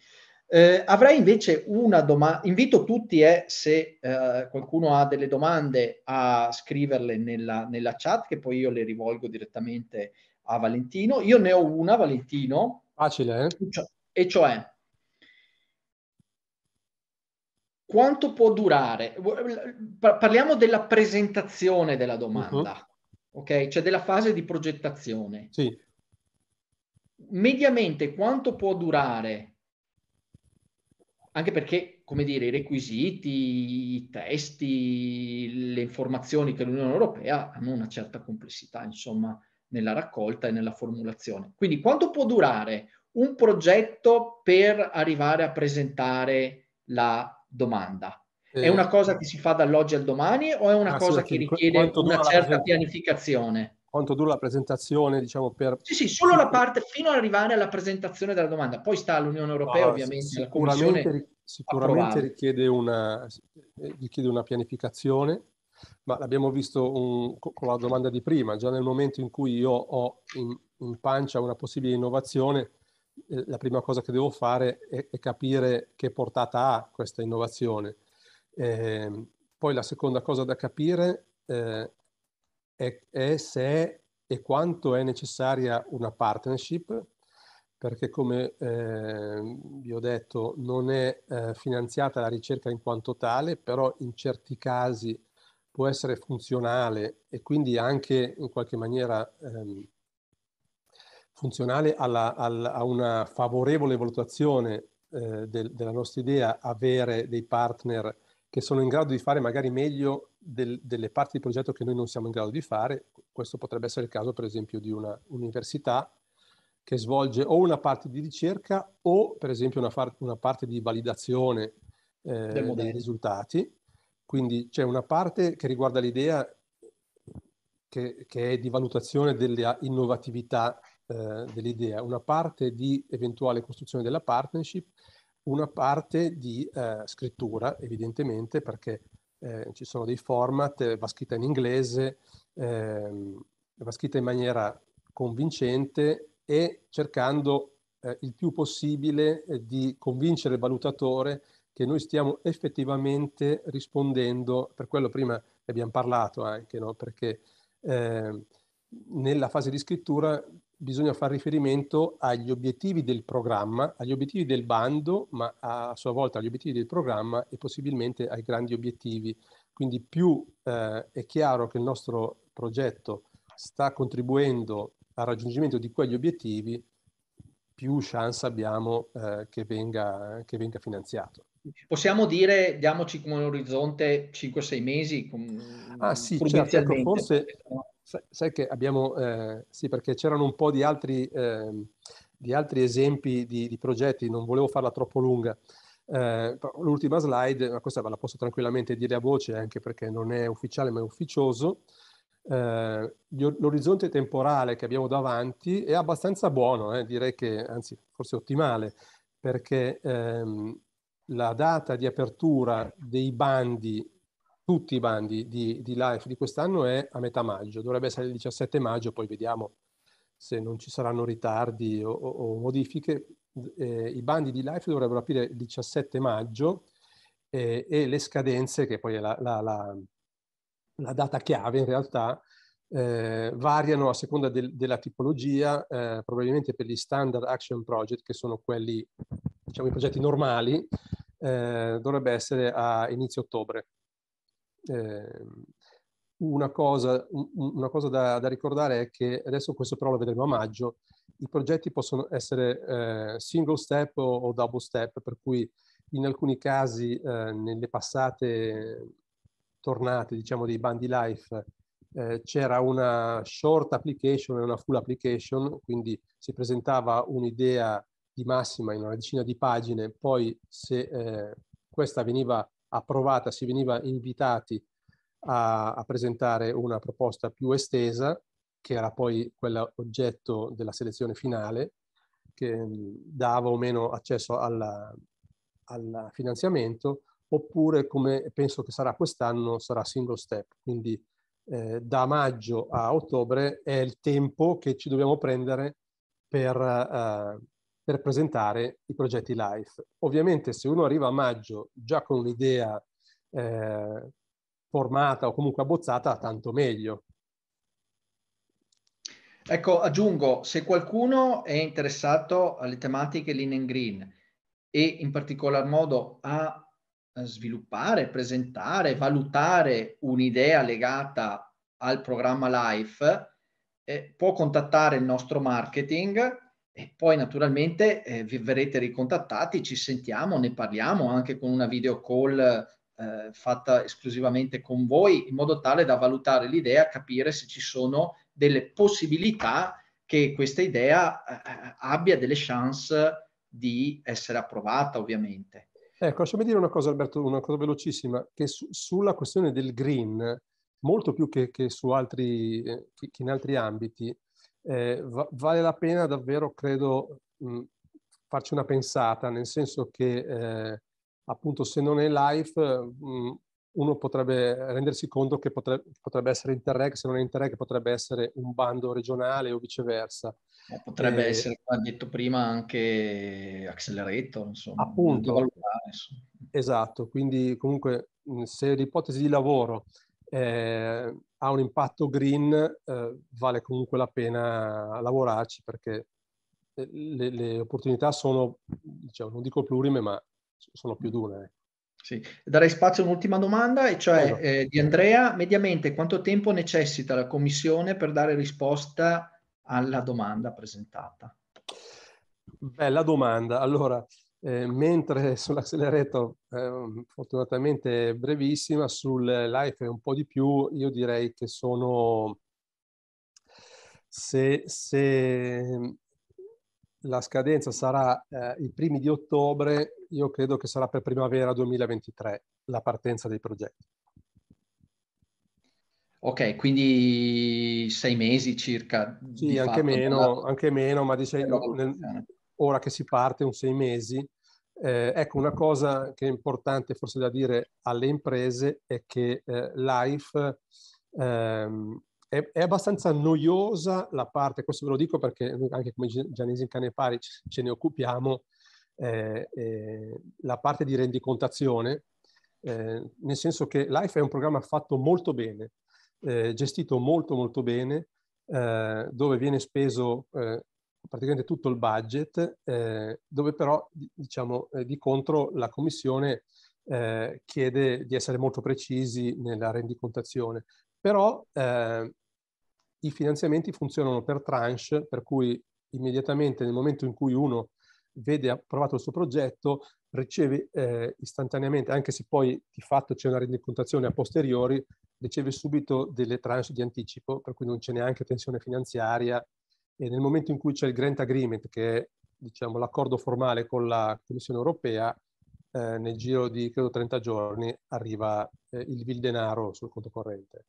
Eh, avrei invece una domanda, invito tutti eh, se eh, qualcuno ha delle domande a scriverle nella, nella, chat che poi io le rivolgo direttamente a Valentino. Io ne ho una, Valentino. Facile. Eh? E cioè, quanto può durare? Parliamo della presentazione della domanda, uh-huh. ok? Cioè della fase di progettazione. Sì. Mediamente quanto può durare? anche perché, come dire, i requisiti, i testi, le informazioni che l'Unione Europea hanno una certa complessità, insomma, nella raccolta e nella formulazione. Quindi quanto può durare un progetto per arrivare a presentare la domanda? Eh, è una cosa che si fa dall'oggi al domani o è una cosa che richiede una certa pianificazione? quanto dura la presentazione, diciamo per... Sì, sì, solo la parte fino ad arrivare alla presentazione della domanda, poi sta all'Unione Europea no, ovviamente. Sicuramente, sicuramente richiede, una, richiede, una, pianificazione, ma l'abbiamo visto un, con la domanda di prima, già nel momento in cui io ho in, in pancia una possibile innovazione, eh, la prima cosa che devo fare è, è capire che portata ha questa innovazione. Eh, poi la seconda cosa da capire eh, è, è se è e quanto è necessaria una partnership, perché come eh, vi ho detto non è eh, finanziata la ricerca in quanto tale, però in certi casi può essere funzionale e quindi anche in qualche maniera ehm, funzionale alla, alla, a una favorevole valutazione eh, del, della nostra idea avere dei partner che sono in grado di fare magari meglio del, delle parti di progetto che noi non siamo in grado di fare, questo potrebbe essere il caso per esempio di una università che svolge o una parte di ricerca o per esempio una, far, una parte di validazione eh, dei risultati. Quindi c'è una parte che riguarda l'idea che, che è di valutazione dell'innovatività ah, eh, dell'idea, una parte di eventuale costruzione della partnership, una parte di eh, scrittura, evidentemente, perché eh, ci sono dei format, eh, va scritta in inglese, ehm, va scritta in maniera convincente e cercando eh, il più possibile eh, di convincere il valutatore che noi stiamo effettivamente rispondendo, per quello prima ne abbiamo parlato anche, no? perché ehm, nella fase di scrittura bisogna fare riferimento agli obiettivi del programma, agli obiettivi del bando, ma a sua volta agli obiettivi del programma e possibilmente ai grandi obiettivi. Quindi più eh, è chiaro che il nostro progetto sta contribuendo al raggiungimento di quegli obiettivi, più chance abbiamo eh, che, venga, che venga finanziato. Possiamo dire, diamoci come un orizzonte 5-6 mesi? Com- ah sì, certo, ecco, forse, Sai, sai che abbiamo, eh, sì, perché c'erano un po' di altri, eh, di altri esempi di, di, progetti, non volevo farla troppo lunga. Eh, l'ultima slide, ma questa ve la posso tranquillamente dire a voce, anche perché non è ufficiale ma è ufficioso. Eh, l'orizzonte temporale che abbiamo davanti è abbastanza buono, eh, direi che, anzi, forse ottimale, perché ehm, la data di apertura dei bandi tutti i bandi di, di live di quest'anno è a metà maggio, dovrebbe essere il 17 maggio, poi vediamo se non ci saranno ritardi o, o, o modifiche. Eh, I bandi di Life dovrebbero aprire il 17 maggio eh, e le scadenze, che poi è la, la, la, la data chiave in realtà, eh, variano a seconda del, della tipologia, eh, probabilmente per gli standard action project, che sono quelli, diciamo, i progetti normali, eh, dovrebbe essere a inizio ottobre eh, una cosa, una cosa da, da, ricordare è che adesso questo però lo vedremo a maggio, i progetti possono essere eh, single step o, o, double step, per cui in alcuni casi eh, nelle passate tornate diciamo dei bandi life eh, c'era una short application e una full application, quindi si presentava un'idea di massima in una decina di pagine, poi se eh, questa veniva approvata si veniva invitati a, a presentare una proposta più estesa, che era poi quella oggetto della selezione finale, che mm, dava o meno accesso al finanziamento, oppure come penso che sarà quest'anno, sarà single step. Quindi eh, da maggio a ottobre è il tempo che ci dobbiamo prendere per eh, per presentare i progetti live. Ovviamente se uno arriva a maggio già con un'idea eh, formata o comunque abbozzata, tanto meglio. Ecco, aggiungo, se qualcuno è interessato alle tematiche lean and green e in particolar modo a eh, sviluppare, presentare, valutare un'idea legata al programma LIFE, eh, può contattare il nostro marketing e poi naturalmente eh, vi verrete ricontattati, ci sentiamo, ne parliamo anche con una video call eh, fatta esclusivamente con voi, in modo tale da valutare l'idea, capire se ci sono delle possibilità che questa idea eh, eh abbia delle chance di essere approvata, ovviamente. Ecco, lasciami dire una cosa, Alberto, una cosa velocissima, che su, sulla questione del green, molto più che, che, altri, eh, che in altri ambiti, eh, va vale la pena davvero, credo, mh, farci una pensata, nel senso che eh, appunto se non è live mh, uno potrebbe rendersi conto che potre potrebbe, essere Interreg, se non è Interreg potrebbe essere un bando regionale o viceversa. Potrebbe eh, essere, come ha detto prima, anche Accelerator, insomma. Appunto. Valutare, insomma. Esatto, quindi comunque se l'ipotesi di lavoro eh, ha un impatto green, eh, vale comunque la pena lavorarci perché eh, le, le opportunità sono, diciamo, non dico plurime, ma sono più d'una. Ecco. Sì. Darei spazio a un'ultima domanda, e cioè esatto. eh, di Andrea, mediamente quanto tempo necessita la Commissione per dare risposta alla domanda presentata? Bella domanda. Allora, eh, mentre sull'accelerator eh, fortunatamente brevissima, sul life è un po' di più, io direi che sono se, se ehm, la scadenza sarà eh, i primi di ottobre, io credo che sarà per primavera 2023 la partenza dei progetti. Ok, quindi sei mesi circa. Sì, anche, fatto, meno, da... anche meno, ma dicevo, nel, ora che si parte un sei mesi. Eh, ecco, una cosa che è importante forse da dire alle imprese è che eh, Life ehm, è, è, abbastanza noiosa la parte, questo ve lo dico perché anche come Giannisi in Canepari ce ne occupiamo, eh, eh, la parte di rendicontazione, eh, nel senso che Life è un programma fatto molto bene, eh, gestito molto molto bene, dove viene speso praticamente tutto il budget, eh, dove però diciamo, eh, di contro la Commissione eh, chiede di essere molto precisi nella rendicontazione. Però eh, i finanziamenti funzionano per tranche, per cui immediatamente nel momento in cui uno vede approvato il suo progetto, riceve eh, istantaneamente, anche se poi di fatto c'è una rendicontazione a posteriori, riceve subito delle tranche di anticipo, per cui non c'è neanche tensione finanziaria e nel momento in cui c'è il Grant Agreement, che è diciamo, l'accordo formale con la Commissione europea, eh, nel giro di credo 30 giorni arriva eh, il vil denaro sul conto corrente.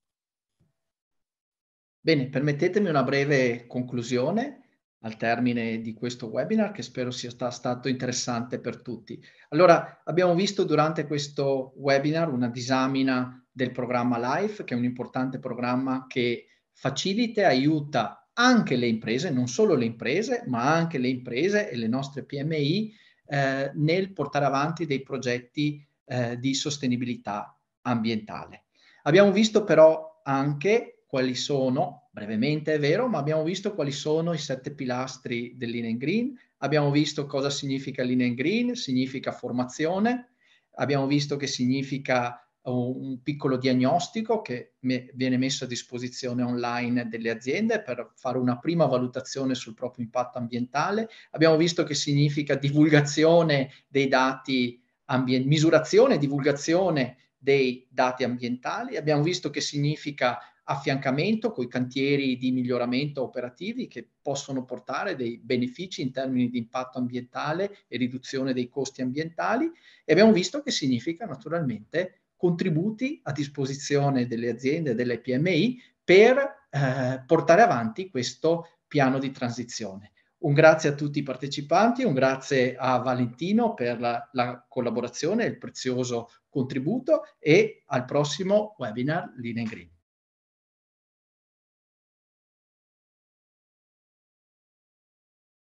Bene, permettetemi una breve conclusione al termine di questo webinar che spero sia stato interessante per tutti. Allora, abbiamo visto durante questo webinar una disamina del programma LIFE, che è un importante programma che facilita e aiuta anche le imprese, non solo le imprese, ma anche le imprese e le nostre PMI eh, nel portare avanti dei progetti eh, di sostenibilità ambientale. Abbiamo visto però anche quali sono, brevemente è vero, ma abbiamo visto quali sono i sette pilastri dell'Inen Green, abbiamo visto cosa significa l'Inen Green, significa formazione, abbiamo visto che significa un piccolo diagnostico che viene messo a disposizione online delle aziende per fare una prima valutazione sul proprio impatto ambientale. Abbiamo visto che significa divulgazione dei dati ambient- misurazione e divulgazione dei dati ambientali, abbiamo visto che significa affiancamento con i cantieri di miglioramento operativi che possono portare dei benefici in termini di impatto ambientale e riduzione dei costi ambientali e abbiamo visto che significa naturalmente contributi a disposizione delle aziende, delle PMI, per eh, portare avanti questo piano di transizione. Un grazie a tutti i partecipanti, un grazie a Valentino per la, la collaborazione e il prezioso contributo e al prossimo webinar Lean Green.